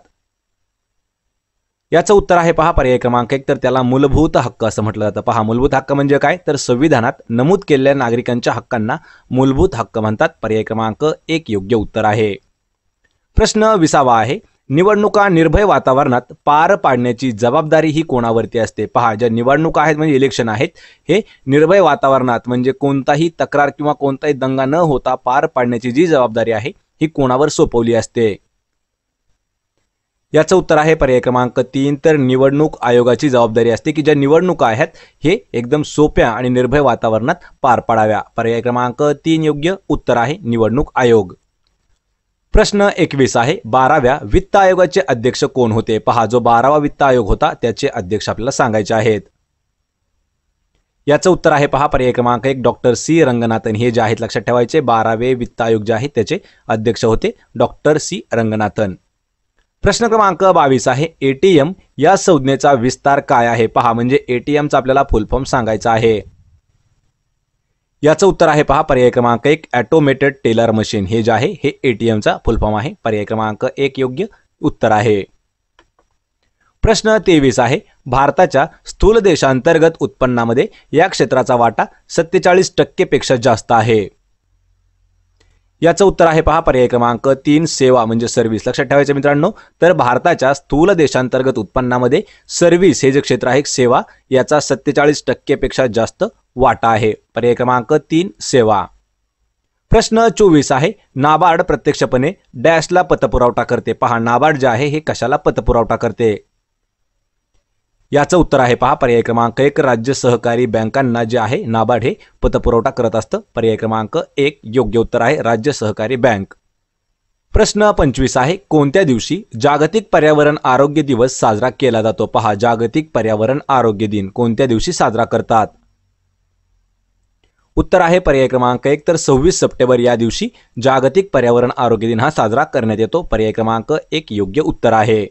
याचं उत्तर आहे पहा पर्याय क्रमांक एक तर त्याला मूलभूत हक्क असं म्हटलं जातं पहा मूलभूत हक्क म्हणजे काय तर संविधानात नमूद केलेल्या नागरिकांच्या हक्कांना मूलभूत हक्क म्हणतात पर्याय क्रमांक एक योग्य उत्तर आहे प्रश्न विसावा आहे निवडणुका निर्भय वातावरणात पार पाडण्याची जबाबदारी ही कोणावरती असते पहा ज्या निवडणुका आहेत म्हणजे इलेक्शन आहेत हे निर्भय वातावरणात म्हणजे कोणताही तक्रार किंवा कोणताही दंगा न होता पार पाडण्याची जी जबाबदारी आहे ही कोणावर सोपवली असते याचं उत्तर आहे पर्याय क्रमांक तीन तर निवडणूक आयोगाची जबाबदारी असते की ज्या निवडणुका आहेत हे एकदम सोप्या आणि निर्भय वातावरणात पार पाडाव्या पर्याय क्रमांक तीन योग्य उत्तर आहे निवडणूक आयोग प्रश्न एकवीस आहे बाराव्या वित्त आयोगाचे अध्यक्ष कोण होते पहा जो बारावा वित्त आयोग होता त्याचे अध्यक्ष आपल्याला सांगायचे आहेत याचं उत्तर आहे पहा पर्याय क्रमांक एक डॉक्टर सी रंगनाथन हे जे आहेत लक्षात ठेवायचे बारावे वित्त आयोग जे आहेत त्याचे अध्यक्ष होते डॉक्टर सी रंगनाथन प्रश्न क्रमांक बावीस आहे एटीएम या संज्ञेचा विस्तार काय आहे पहा म्हणजे एटीएमचा आपल्याला फुलफॉर्म सांगायचा आहे याचं उत्तर आहे पहा पर्याय क्रमांक एक ॲटोमेटेड टेलर मशीन हे जे आहे हे एटीएमचा फुलफॉर्म आहे पर्याय क्रमांक एक योग्य उत्तर आहे प्रश्न तेवीस आहे भारताच्या स्थूल देशांतर्गत उत्पन्नामध्ये या क्षेत्राचा वाटा सत्तेचाळीस टक्केपेक्षा जास्त आहे याचं उत्तर आहे पहा पर्याय क्रमांक तीन सेवा म्हणजे सर्व्हिस लक्षात ठेवायचं मित्रांनो तर भारताच्या स्थूल देशांतर्गत उत्पन्नामध्ये सर्व्हिस हे जे क्षेत्र आहे सेवा याचा सत्तेचाळीस टक्केपेक्षा जास्त वाटा आहे पर्याय क्रमांक तीन सेवा प्रश्न चोवीस आहे नाबार्ड प्रत्यक्षपणे डॅशला पतपुरवठा करते पहा नाबार्ड जे आहे हे कशाला पतपुरवठा करते याचं उत्तर आहे पहा पर्याय क्रमांक एक राज्य सहकारी बँकांना जे आहे नाबार्ड हे पतपुरवठा करत असतं पर्याय क्रमांक एक योग्य उत्तर आहे राज्य सहकारी बँक प्रश्न पंचवीस आहे कोणत्या दिवशी जागतिक पर्यावरण आरोग्य दिवस साजरा केला जातो पहा जागतिक पर्यावरण आरोग्य दिन कोणत्या दिवशी साजरा करतात उत्तर आहे पर्याय क्रमांक एक तर सव्वीस सप्टेंबर या दिवशी जागतिक पर्यावरण आरोग्य दिन हा साजरा करण्यात येतो पर्याय क्रमांक एक योग्य उत्तर आहे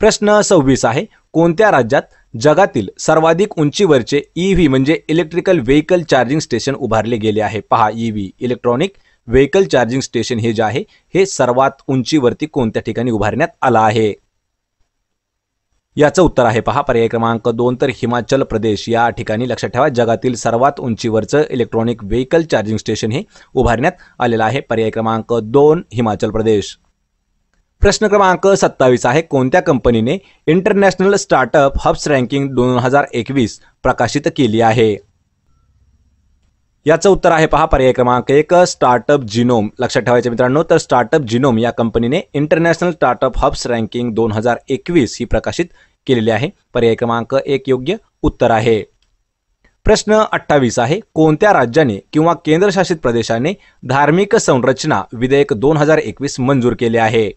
प्रश्न सव्वीस आहे कोणत्या राज्यात जगातील सर्वाधिक उंचीवरचे ई e व्ही म्हणजे इलेक्ट्रिकल व्हेकल चार्जिंग स्टेशन उभारले गेले आहे पहा E V electronic vehicle charging station हे जे आहे हे सर्वात उंचीवरती कोणत्या ठिकाणी उभारण्यात आलं आहे याचं उत्तर आहे पहा पर्याय क्रमांक दोन तर हिमाचल प्रदेश या ठिकाणी लक्षात ठेवा जगातील सर्वात उंचीवरचं इलेक्ट्रॉनिक व्हेकल चार्जिंग स्टेशन हे उभारण्यात आलेलं आहे पर्याय क्रमांक दोन हिमाचल प्रदेश प्रश्न क्रमांक सत्तावीस आहे कोणत्या कंपनीने इंटरनॅशनल स्टार्टअप हब्स रँकिंग दोन हजार एकवीस प्रकाशित केली आहे याचं उत्तर आहे पहा पर्याय क्रमांक एक स्टार्टअप जिनोम लक्षात ठेवायचे मित्रांनो तर स्टार्टअप जिनोम या कंपनीने इंटरनॅशनल स्टार्टअप हब्स रँकिंग दोन हजार एकवीस ही प्रकाशित केलेली आहे पर्याय क्रमांक एक योग्य उत्तर आहे प्रश्न अठ्ठावीस आहे कोणत्या राज्याने किंवा केंद्रशासित प्रदेशाने धार्मिक संरचना विधेयक दोन हजार एकवीस मंजूर केले आहे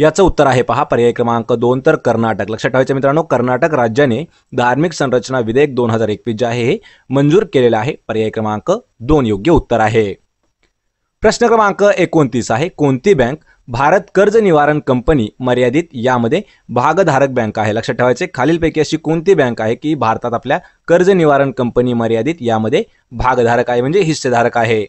याचं उत्तर आहे पहा पर्याय क्रमांक दोन तर कर्नाटक लक्षात ठेवायचं मित्रांनो कर्नाटक राज्याने धार्मिक संरचना विधेयक दोन हजार एकवीस जे आहे हे मंजूर केलेलं आहे पर्याय क्रमांक दोन योग्य उत्तर आहे प्रश्न क्रमांक एकोणतीस आहे कोणती बँक भारत कर्ज निवारण कंपनी मर्यादित यामध्ये भागधारक बँक आहे लक्षात ठेवायचे खालीलपैकी अशी कोणती बँक आहे की भारतात आपल्या कर्ज निवारण कंपनी मर्यादित यामध्ये भागधारक आहे म्हणजे हिस्सेधारक आहे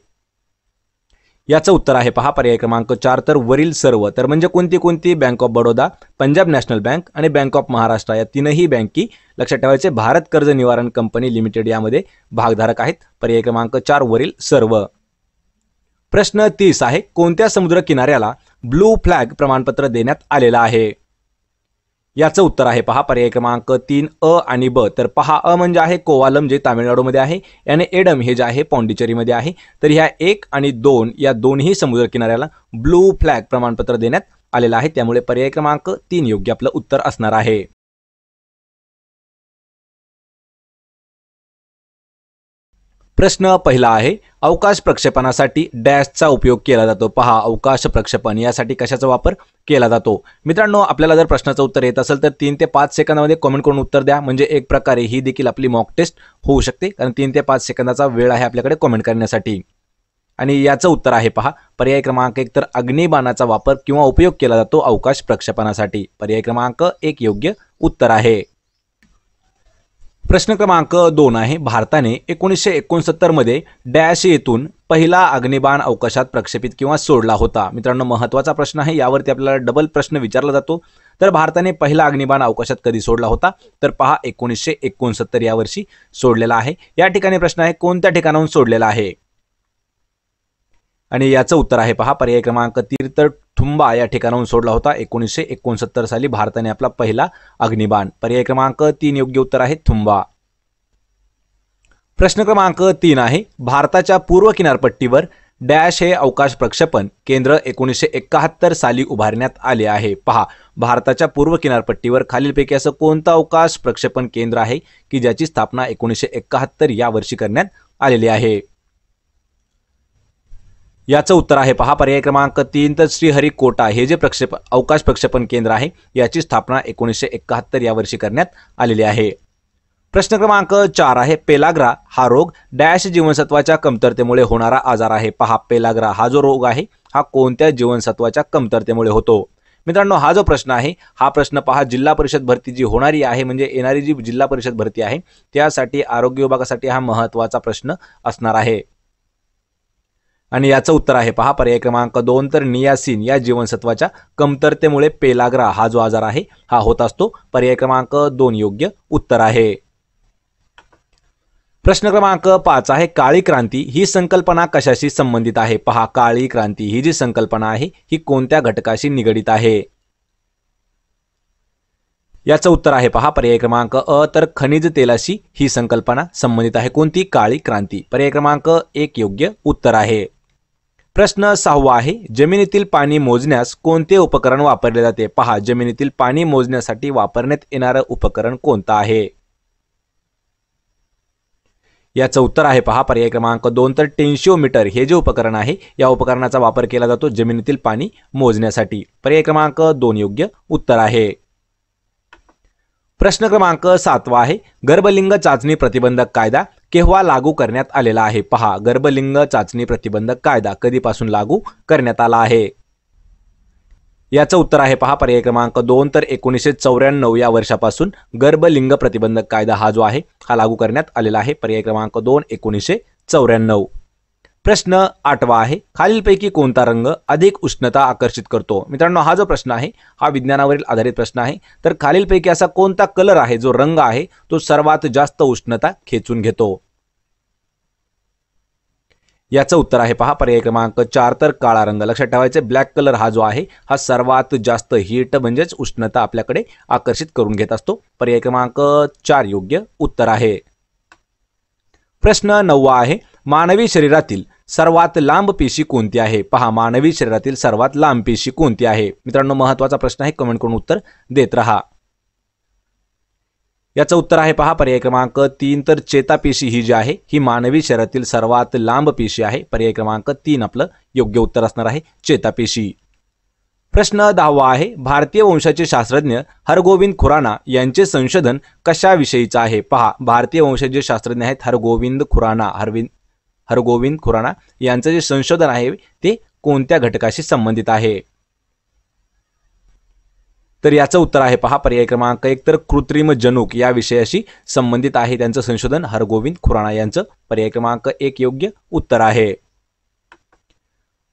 याचं उत्तर आहे पहा पर्याय क्रमांक चार तर वरील सर्व तर म्हणजे कोणती कोणती bank of Baroda Punjab national bank आणि बँक ऑफ महाराष्ट्र या तीनही बँकी लक्षात ठेवायचे भारत कर्ज निवारण कंपनी लिमिटेड यामध्ये भागधारक आहेत पर्याय क्रमांक चार वरील सर्व प्रश्न तीस आहे कोणत्या समुद्र किनाऱ्याला ब्लू फ्लॅग प्रमाणपत्र देण्यात आलेलं आहे याचं उत्तर आहे पहा पर्याय क्रमांक तीन अ आणि ब तर पहा अ म्हणजे आहे कोवालम जे तामिळनाडूमध्ये आहे याने एडम हे जे आहे पॉंडिचेरीमध्ये आहे तर ह्या एक आणि दोन या दोन्ही समुद्रकिनाऱ्याला ब्लू फ्लॅग प्रमाणपत्र देण्यात आलेलं आहे त्यामुळे पर्याय क्रमांक तीन योग्य आपलं उत्तर असणार आहे प्रश्न पहिला आहे अवकाश प्रक्षेपणासाठी डॅशचा उपयोग केला जातो पहा अवकाश प्रक्षेपण यासाठी कशाचा वापर केला जातो मित्रांनो आपल्याला जर प्रश्नाचं उत्तर येत असेल तर तीन ते पाच सेकंदामध्ये कमेंट करून उत्तर द्या म्हणजे एक प्रकारे ही देखील आपली मॉक टेस्ट होऊ शकते कारण तीन ते पाच सेकंदाचा वेळ आहे आपल्याकडे कॉमेंट करण्यासाठी आणि याचं उत्तर आहे पहा पर्याय क्रमांक एक तर अग्निबाणाचा वापर किंवा उपयोग केला जातो अवकाश प्रक्षेपणासाठी पर्याय क्रमांक एक योग्य उत्तर आहे प्रश्न क्रमांक दोन आहे भारताने एकोणीसशे एकोणसत्तरमध्ये डॅश येथून पहिला अग्निबाण अवकाशात प्रक्षेपित किंवा सोडला होता मित्रांनो महत्त्वाचा प्रश्न आहे यावरती आपल्याला डबल प्रश्न विचारला जातो तर भारताने पहिला अग्निबाण अवकाशात कधी सोडला होता तर पहा एकोणीसशे एकोणसत्तर यावर्षी सोडलेला आहे या ठिकाणी प्रश्न आहे कोणत्या ठिकाणाहून सोडलेला आहे आणि याचं उत्तर आहे पहा पर्याय क्रमांक तीर्थ थुंबा या ठिकाणाहून सोडला होता एकोणीसशे एकोणसत्तर साली भारताने आपला पहिला अग्निबाण पर्याय क्रमांक तीन योग्य उत्तर आहे थुंबा प्रश्न क्रमांक तीन आहे भारताच्या पूर्व किनारपट्टीवर डॅश हे अवकाश प्रक्षेपण केंद्र एकोणीसशे एकाहत्तर साली उभारण्यात आले आहे पहा भारताच्या पूर्व किनारपट्टीवर खालीलपैकी असं कोणतं अवकाश प्रक्षेपण केंद्र आहे की ज्याची स्थापना एकोणीसशे एकाहत्तर या वर्षी करण्यात आलेली आहे याचं उत्तर आहे पहा पर्याय क्रमांक तीन तर श्रीहरिकोटा हे जे प्रक्षेप अवकाश प्रक्षेपण केंद्र आहे याची स्थापना एकोणीसशे एकाहत्तर या वर्षी करण्यात आलेली आहे प्रश्न क्रमांक चार आहे पेलाग्रा हा रोग डॅश जीवनसत्वाच्या कमतरतेमुळे होणारा आजार आहे पहा पेलाग्रा हा जो रोग आहे हा कोणत्या जीवनसत्वाच्या कमतरतेमुळे होतो मित्रांनो हा जो प्रश्न आहे हा प्रश्न पहा जिल्हा परिषद भरती जी होणारी आहे म्हणजे येणारी जी जिल्हा परिषद भरती आहे त्यासाठी आरोग्य विभागासाठी हा महत्त्वाचा प्रश्न असणार आहे आणि याचं उत्तर आहे पहा पर्याय क्रमांक दोन तर नियासिन या जीवनसत्वाच्या कमतरतेमुळे पेलाग्रा हा जो आजार आहे हा होत असतो पर्याय क्रमांक दोन योग्य उत्तर आहे प्रश्न क्रमांक पाच आहे काळी क्रांती ही संकल्पना कशाशी संबंधित आहे पहा काळी क्रांती ही जी संकल्पना आहे ही कोणत्या घटकाशी निगडित आहे याचं उत्तर आहे पहा पर्याय क्रमांक अ तर खनिज तेलाशी ही संकल्पना संबंधित आहे कोणती काळी क्रांती पर्याय क्रमांक एक योग्य उत्तर आहे प्रश्न सहावा आहे जमिनीतील पाणी मोजण्यास कोणते उपकरण वापरले जाते पहा जमिनीतील पाणी मोजण्यासाठी वापरण्यात येणारं उपकरण कोणतं आहे याचं उत्तर आहे पहा पर्याय क्रमांक दोन तर टेन्शिओमीटर हे जे उपकरण आहे या उपकरणाचा वापर केला जातो जमिनीतील पाणी मोजण्यासाठी पर्याय क्रमांक दोन योग्य उत्तर आहे प्रश्न क्रमांक सातवा आहे गर्भलिंग चाचणी प्रतिबंधक कायदा केव्हा लागू करण्यात आलेला आहे पहा गर्भलिंग चाचणी प्रतिबंधक कायदा कधीपासून लागू करण्यात आला आहे याचं उत्तर आहे पहा पर्याय क्रमांक दोन तर एकोणीसशे चौऱ्याण्णव या वर्षापासून गर्भलिंग प्रतिबंधक कायदा हा जो आहे हा लागू करण्यात आलेला आहे पर्याय क्रमांक दोन एकोणीसशे चौऱ्याण्णव प्रश्न आठवा आहे खालीलपैकी कोणता रंग अधिक उष्णता आकर्षित करतो मित्रांनो हा जो प्रश्न आहे हा विज्ञानावरील आधारित प्रश्न आहे तर खालीलपैकी असा कोणता कलर आहे जो रंग आहे तो सर्वात जास्त उष्णता खेचून घेतो याचं उत्तर आहे पहा पर्याय क्रमांक चार तर काळा रंग लक्षात ठेवायचे ब्लॅक कलर हा जो आहे हा सर्वात जास्त हीट म्हणजेच उष्णता आपल्याकडे आकर्षित करून घेत असतो पर्याय क्रमांक चार योग्य उत्तर आहे प्रश्न नववा आहे मानवी शरीरातील सर्वात लांब पेशी कोणती आहे पहा मानवी शरीरातील सर्वात लांब पेशी कोणती आहे मित्रांनो महत्वाचा प्रश्न आहे कमेंट करून उत्तर देत राहा याचं उत्तर आहे पहा पर्याय क्रमांक तीन तर चेतापेशी ही जी आहे ही मानवी शरीरातील सर्वात लांब पेशी आहे पर्याय क्रमांक तीन आपलं योग्य उत्तर असणार आहे चेतापेशी प्रश्न दहावा आहे भारतीय वंशाचे शास्त्रज्ञ हरगोविंद खुराना यांचे संशोधन कशाविषयीचं आहे पहा भारतीय वंशाचे शास्त्रज्ञ आहेत हरगोविंद खुराना हरविंद हरगोविंद खुराणा यांचं जे संशोधन आहे ते कोणत्या घटकाशी संबंधित आहे तर याचं उत्तर आहे पहा पर्याय क्रमांक एक तर कृत्रिम जनुक या विषयाशी संबंधित आहे त्यांचं संशोधन हरगोविंद खुराणा यांचं पर्याय क्रमांक एक योग्य उत्तर आहे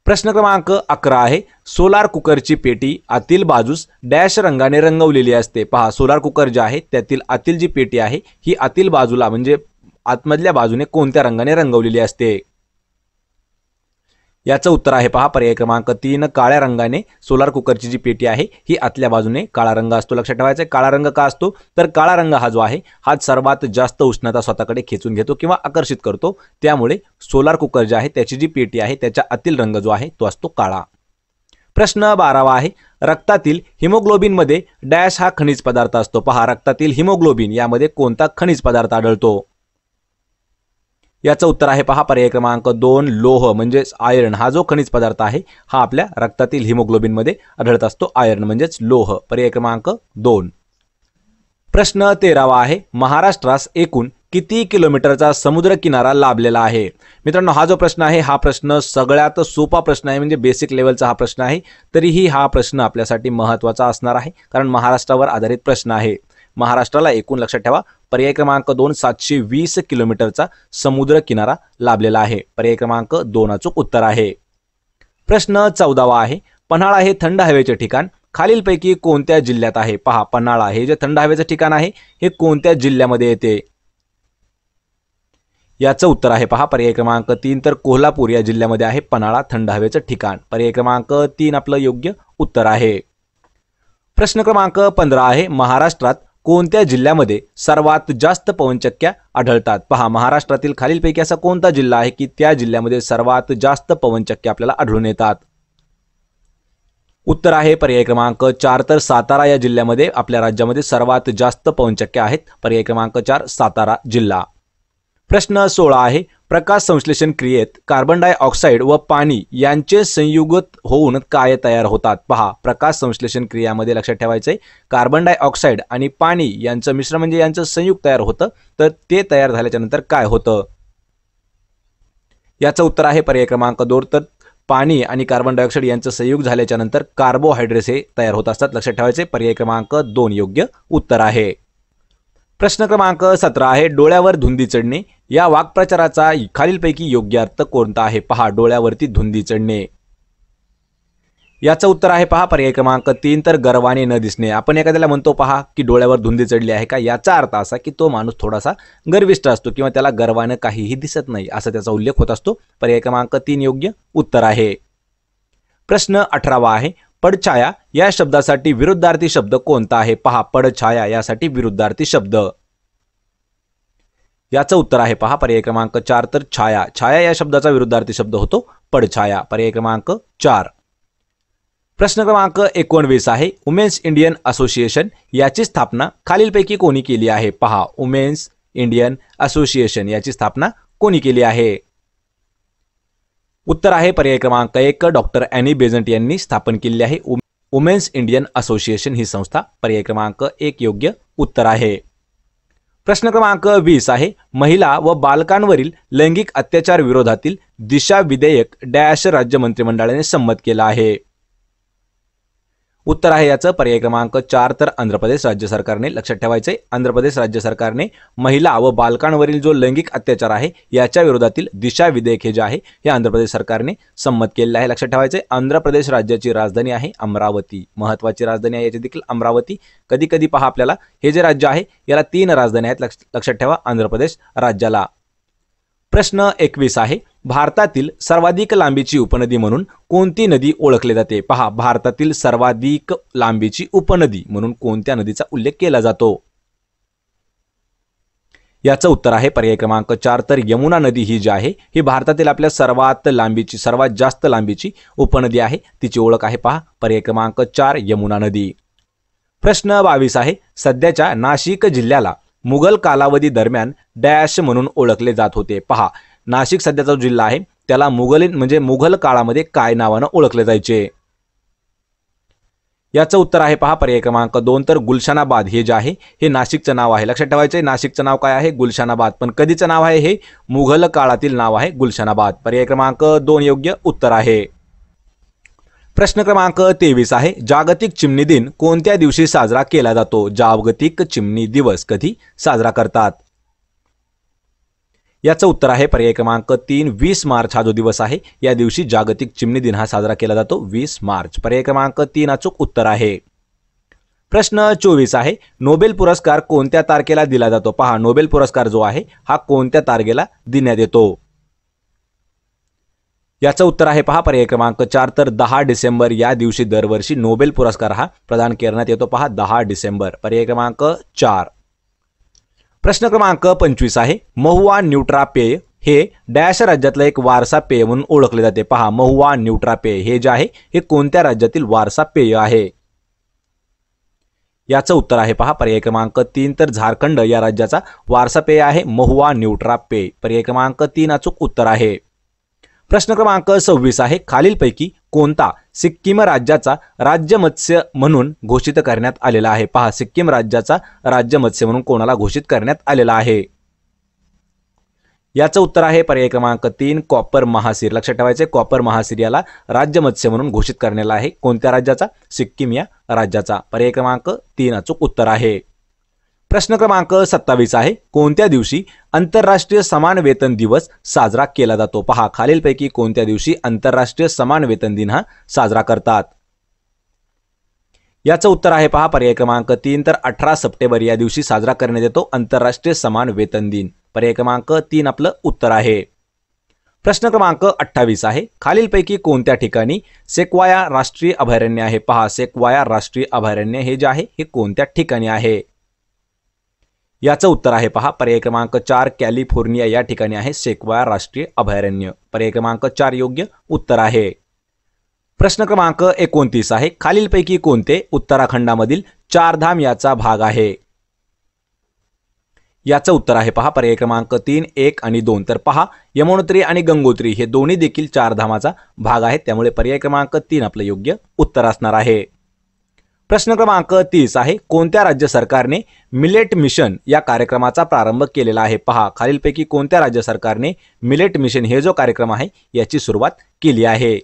प्रश्न क्रमांक अकरा आहे सोलार कुकरची पेटी आतील बाजूस डॅश रंगाने रंगवलेली असते पहा सोलार कुकर जे आहे त्यातील आतील जी पेटी आहे ही आतील बाजूला म्हणजे आतमधल्या बाजूने कोणत्या रंगाने रंगवलेली असते याचं उत्तर आहे पहा पर्याय क्रमांक तीन काळ्या रंगाने सोलार कुकरची जी पेटी आहे ही आतल्या बाजूने काळा रंग असतो लक्षात ठेवायचा आहे काळा रंग का असतो तर काळा रंग हा जो आहे हा सर्वात जास्त उष्णता स्वतःकडे खेचून घेतो किंवा आकर्षित करतो त्यामुळे सोलार कुकर जे आहे त्याची जी पेटी आहे त्याच्या आतील रंग जो आहे तो असतो काळा प्रश्न बारावा आहे रक्तातील हिमोग्लोबिनमध्ये डॅश हा खनिज पदार्थ असतो पहा रक्तातील हिमोग्लोबिन यामध्ये कोणता खनिज पदार्थ आढळतो याचं उत्तर आहे पहा पर्याय क्रमांक दोन लोह म्हणजेच आयर्न हा जो खनिज पदार्थ आहे हा आपल्या रक्तातील हिमोग्लोबिनमध्ये आढळत असतो आयर्न म्हणजेच लोह पर्याय क्रमांक दोन प्रश्न तेरावा आहे महाराष्ट्रास एकूण किती किलोमीटरचा समुद्र किनारा लाभलेला आहे मित्रांनो हा जो प्रश्न आहे हा प्रश्न सगळ्यात सोपा प्रश्न आहे म्हणजे बेसिक लेवलचा हा प्रश्न आहे तरीही हा प्रश्न आपल्यासाठी महत्वाचा असणार आहे कारण महाराष्ट्रावर आधारित प्रश्न आहे महाराष्ट्राला एकूण लक्षात ठेवा पर्याय क्रमांक दोन सातशे वीस किलोमीटरचा समुद्र किनारा लाभलेला आहे पर्याय क्रमांक अचूक उत्तर आहे प्रश्न चौदावा आहे पन्हाळा हे थंड हवेचे ठिकाण खालीलपैकी कोणत्या जिल्ह्यात आहे पहा पन्हाळा हे जे थंड हवेचं ठिकाण आहे हे कोणत्या जिल्ह्यामध्ये येते याचं उत्तर आहे पहा पर्याय क्रमांक तीन तर कोल्हापूर या जिल्ह्यामध्ये आहे पन्हाळा थंड हवेचं ठिकाण पर्याय क्रमांक तीन आपलं योग्य उत्तर आहे प्रश्न क्रमांक पंधरा आहे महाराष्ट्रात कोणत्या जिल्ह्यामध्ये सर्वात जास्त पवनचक्क्या आढळतात पहा महाराष्ट्रातील खालीलपैकी असा कोणता जिल्हा आहे की त्या जिल्ह्यामध्ये सर्वात जास्त पवनचक्क्या आपल्याला आढळून येतात उत्तर आहे पर्याय क्रमांक चार तर सातारा या जिल्ह्यामध्ये आपल्या राज्यामध्ये सर्वात जास्त पवनचक्क्या आहेत पर्याय क्रमांक चार सातारा जिल्हा प्रश्न सोळा आहे प्रकाश संश्लेषण क्रियेत कार्बन डायऑक्साईड व पाणी यांचे संयुगत होऊन काय तयार होतात पहा प्रकाश संश्लेषण क्रियामध्ये लक्षात ठेवायचे कार्बन डायऑक्साईड आणि पाणी यांचं मिश्रण म्हणजे यांचं संयुग तयार होतं तर ते तयार झाल्याच्या नंतर काय होतं याचं उत्तर आहे पर्याय क्रमांक दोन तर पाणी आणि कार्बन डायऑक्साईड यांचं संयुग झाल्याच्या नंतर कार्बोहायड्रेट्स हे तयार होत असतात लक्षात ठेवायचे पर्याय क्रमांक दोन योग्य उत्तर आहे प्रश्न क्रमांक सतरा आहे डोळ्यावर धुंदी चढणे या वाक्प्रचाराचा खालीलपैकी योग्य अर्थ कोणता आहे पहा डोळ्यावरती धुंदी चढणे याचं उत्तर आहे पहा पर्याय क्रमांक तीन तर गर्वाने न दिसणे आपण एखाद्याला म्हणतो पहा की डोळ्यावर धुंदी चढली आहे का याचा अर्थ असा की तो माणूस थोडासा गर्विष्ट असतो किंवा त्याला गर्वानं काहीही दिसत नाही असा त्याचा उल्लेख होत असतो पर्याय क्रमांक तीन योग्य उत्तर आहे प्रश्न अठरावा आहे पडछाया या शब्दासाठी विरुद्धार्थी शब्द कोणता आहे पहा पडछाया यासाठी विरुद्धार्थी शब्द याचं उत्तर आहे पहा पर्याय क्रमांक चार तर छाया छाया या शब्दाचा विरुद्धार्थी शब्द होतो पडछाया पर्याय क्रमांक चार प्रश्न क्रमांक एकोणवीस आहे वुमेन्स इंडियन असोसिएशन याची स्थापना खालीलपैकी कोणी केली आहे पहा वुमेन्स इंडियन असोसिएशन याची स्थापना कोणी केली आहे उत्तर आहे पर्याय क्रमांक एक डॉक्टर अॅनी बेझंट यांनी स्थापन केलेली आहे वुमेन्स इंडियन असोसिएशन ही संस्था पर्याय क्रमांक एक योग्य उत्तर आहे प्रश्न क्रमांक वीस आहे महिला व बालकांवरील लैंगिक अत्याचार विरोधातील दिशा विधेयक डॅश राज्य मंत्रिमंडळाने संमत केला आहे उत्तर आहे याचं पर्याय क्रमांक चार तर आंध्र प्रदेश राज्य सरकारने लक्षात आहे आंध्र प्रदेश राज्य सरकारने महिला व बालकांवरील जो लैंगिक अत्याचार आहे याच्या विरोधातील दिशा विधेयक हे जे आहे हे आंध्र प्रदेश सरकारने संमत केलेलं आहे लक्षात ठेवायचे आंध्र प्रदेश राज्याची राजधानी आहे अमरावती महत्वाची राजधानी आहे याची देखील अमरावती कधी कधी पहा आपल्याला हे जे राज्य आहे याला तीन राजधानी आहेत लक्षात ठेवा आंध्र प्रदेश राज्याला प्रश्न एकवीस आहे भारतातील सर्वाधिक लांबीची उपनदी म्हणून कोणती नदी ओळखली जाते पहा भारतातील सर्वाधिक लांबीची उपनदी म्हणून कोणत्या नदीचा उल्लेख केला जातो याचं उत्तर आहे पर्याय क्रमांक चार तर यमुना नदी ही जी आहे ही भारतातील आपल्या सर्वात लांबीची सर्वात जास्त लांबीची उपनदी आहे तिची ओळख आहे पहा पर्याय क्रमांक चार यमुना नदी प्रश्न बावीस आहे सध्याच्या नाशिक जिल्ह्याला मुघल कालावधी दरम्यान डॅश म्हणून ओळखले जात होते पहा नाशिक सध्याचा जिल्हा आहे त्याला मुघलीन म्हणजे मुघल काळामध्ये काय नावानं ओळखले जायचे याचं उत्तर आहे पहा पर्याय क्रमांक दोन तर गुलशानाबाद हे जे आहे हे नाशिकचं नाव आहे लक्षात ठेवायचं आहे नाशिकचं नाव काय आहे गुलशानाबाद पण कधीचं नाव आहे हे मुघल काळातील नाव आहे गुलशानाबाद पर्याय क्रमांक दोन योग्य उत्तर आहे प्रश्न क्रमांक तेवीस आहे जागतिक चिमणी दिन कोणत्या दिवशी साजरा केला जातो जागतिक चिमणी दिवस कधी साजरा करतात याचं उत्तर आहे पर्याय क्रमांक तीन वीस मार्च हा जो दिवस आहे या दिवशी जागतिक चिमणी दिन हा साजरा केला जातो वीस मार्च पर्याय क्रमांक तीन अचूक उत्तर आहे प्रश्न चोवीस आहे नोबेल पुरस्कार कोणत्या तारखेला दिला जातो पहा नोबेल पुरस्कार जो आहे हा कोणत्या तारखेला देण्यात येतो याचं उत्तर आहे पहा पर्याय क्रमांक चार तर दहा डिसेंबर या दिवशी दरवर्षी नोबेल पुरस्कार हा प्रदान करण्यात येतो पहा दहा डिसेंबर पर्याय क्रमांक चार प्रश्न क्रमांक पंचवीस आहे महुआ न्यूट्रा पेय हे डॅश राज्यातलं एक वारसा पेय म्हणून ओळखले जाते पहा महुआ न्यूट्रा पेय हे जे आहे हे कोणत्या राज्यातील वारसा पेय आहे याचं उत्तर आहे पहा पर्याय क्रमांक तीन तर झारखंड या राज्याचा वारसा पेय आहे महुआ न्यूट्रा पेय पर्याय क्रमांक तीन अचूक उत्तर आहे प्रश्न क्रमांक सव्वीस आहे खालीलपैकी कोणता सिक्कीम राज्याचा राज्य मत्स्य म्हणून घोषित करण्यात आलेला आहे पहा सिक्कीम राज्याचा राज्य मत्स्य म्हणून कोणाला घोषित करण्यात आलेला आहे याचं उत्तर आहे पर्याय क्रमांक तीन कॉपर महासीर लक्षात ठेवायचे कॉपर महासीर याला राज्य मत्स्य म्हणून घोषित करण्याला आहे कोणत्या राज्याचा सिक्कीम या राज्याचा पर्याय क्रमांक तीन अचूक उत्तर आहे प्रश्न क्रमांक सत्तावीस आहे कोणत्या दिवशी आंतरराष्ट्रीय समान वेतन दिवस साजरा केला जातो पहा खालीलपैकी कोणत्या दिवशी आंतरराष्ट्रीय समान वेतन दिन हा साजरा करतात याचं उत्तर आहे पहा पर्याय क्रमांक तीन तर अठरा सप्टेंबर या दिवशी साजरा करण्यात येतो आंतरराष्ट्रीय समान वेतन दिन पर्याय क्रमांक तीन आपलं उत्तर आहे प्रश्न क्रमांक अठ्ठावीस आहे खालीलपैकी कोणत्या ठिकाणी सेक्वाया राष्ट्रीय अभयारण्य आहे पहा सेक्वाया राष्ट्रीय अभयारण्य हे जे आहे हे कोणत्या ठिकाणी आहे याचं उत्तर आहे पहा पर्याय क्रमांक चार कॅलिफोर्निया या ठिकाणी आहे सेक्वा राष्ट्रीय अभयारण्य पर्याय क्रमांक चार योग्य उत्तर आहे प्रश्न क्रमांक एकोणतीस आहे खालीलपैकी कोणते उत्तराखंडामधील चारधाम याचा भाग आहे याचं उत्तर आहे पहा पर्याय क्रमांक तीन एक आणि दोन तर पहा यमुनोत्री आणि गंगोत्री हे दोन्ही देखील चारधामाचा भाग आहे त्यामुळे पर्याय क्रमांक तीन आपलं योग्य उत्तर असणार आहे प्रश्न क्रमांक तीस आहे कोणत्या राज्य सरकारने मिलेट मिशन या कार्यक्रमाचा प्रारंभ केलेला आहे पहा खालीलपैकी कोणत्या राज्य सरकारने मिलेट मिशन हे जो कार्यक्रम आहे याची सुरुवात केली आहे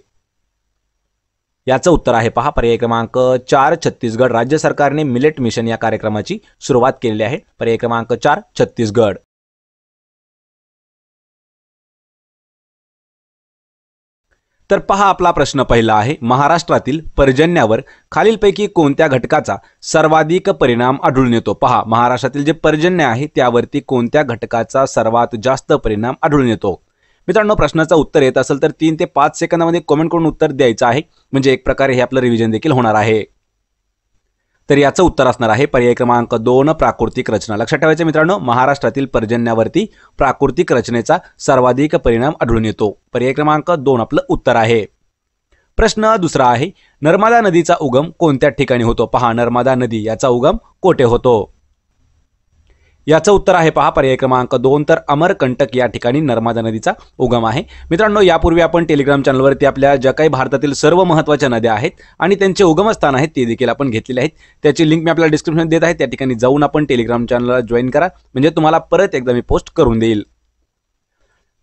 याचं उत्तर आहे पहा पर्याय क्रमांक चार छत्तीसगड राज्य सरकारने मिलेट मिशन या कार्यक्रमाची सुरुवात केलेली आहे पर्याय क्रमांक चार छत्तीसगड तर पहा आपला प्रश्न पहिला आहे महाराष्ट्रातील पर्जन्यावर खालीलपैकी कोणत्या घटकाचा सर्वाधिक परिणाम आढळून येतो पहा महाराष्ट्रातील जे पर्जन्य आहे त्यावरती कोणत्या घटकाचा सर्वात जास्त परिणाम आढळून येतो मित्रांनो प्रश्नाचं उत्तर येत असेल तर तीन ते पाच सेकंदामध्ये कॉमेंट करून उत्तर द्यायचं आहे म्हणजे एक प्रकारे हे आपलं रिव्हिजन देखील होणार आहे तर याचं उत्तर असणार आहे पर्याय क्रमांक दोन प्राकृतिक रचना लक्षात ठेवायचं मित्रांनो महाराष्ट्रातील पर्जन्यावरती प्राकृतिक रचनेचा सर्वाधिक परिणाम आढळून येतो पर्याय क्रमांक दोन आपलं उत्तर आहे प्रश्न दुसरा आहे नर्मदा नदीचा उगम कोणत्या ठिकाणी होतो पहा नर्मदा नदी याचा उगम कोठे होतो याचं उत्तर आहे पहा पर्याय क्रमांक दोन तर अमरकंटक या ठिकाणी नर्मदा नदीचा उगम आहे मित्रांनो यापूर्वी आपण टेलिग्राम चॅनलवरती आपल्या ज्या काही भारतातील सर्व महत्त्वाच्या नद्या आहेत आणि त्यांचे उगमस्थान आहेत ते देखील आपण घेतलेले आहेत त्याची लिंक मी आपल्याला डिस्क्रिप्शन देत आहे त्या ठिकाणी जाऊन आपण टेलिग्राम चॅनलला जॉईन करा म्हणजे तुम्हाला परत एकदा मी पोस्ट करून देईल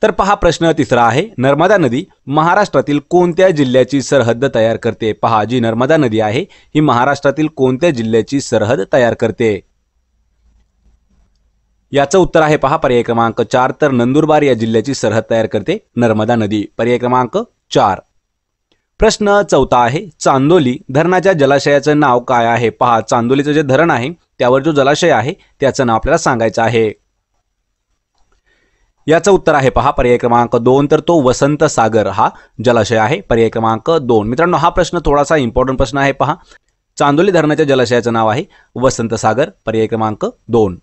तर पहा प्रश्न तिसरा आहे नर्मदा नदी महाराष्ट्रातील कोणत्या जिल्ह्याची सरहद तयार करते पहा जी नर्मदा नदी आहे ही महाराष्ट्रातील कोणत्या जिल्ह्याची सरहद तयार करते याचं उत्तर आहे पहा पर्याय क्रमांक चार तर नंदुरबार या जिल्ह्याची सरहद तयार करते नर्मदा नदी पर्याय क्रमांक चार प्रश्न चौथा आहे चांदोली धरणाच्या जलाशयाचं नाव काय आहे पहा चांदोलीचं जे धरण आहे त्यावर जो जलाशय आहे त्याचं नाव आपल्याला सांगायचं आहे याचं उत्तर आहे पहा पर्याय क्रमांक दोन तर तो वसंत सागर हा जलाशय आहे पर्याय क्रमांक दोन मित्रांनो हा प्रश्न थोडासा इम्पॉर्टंट प्रश्न आहे पहा चांदोली धरणाच्या जलाशयाचं नाव आहे वसंत सागर पर्याय क्रमांक दोन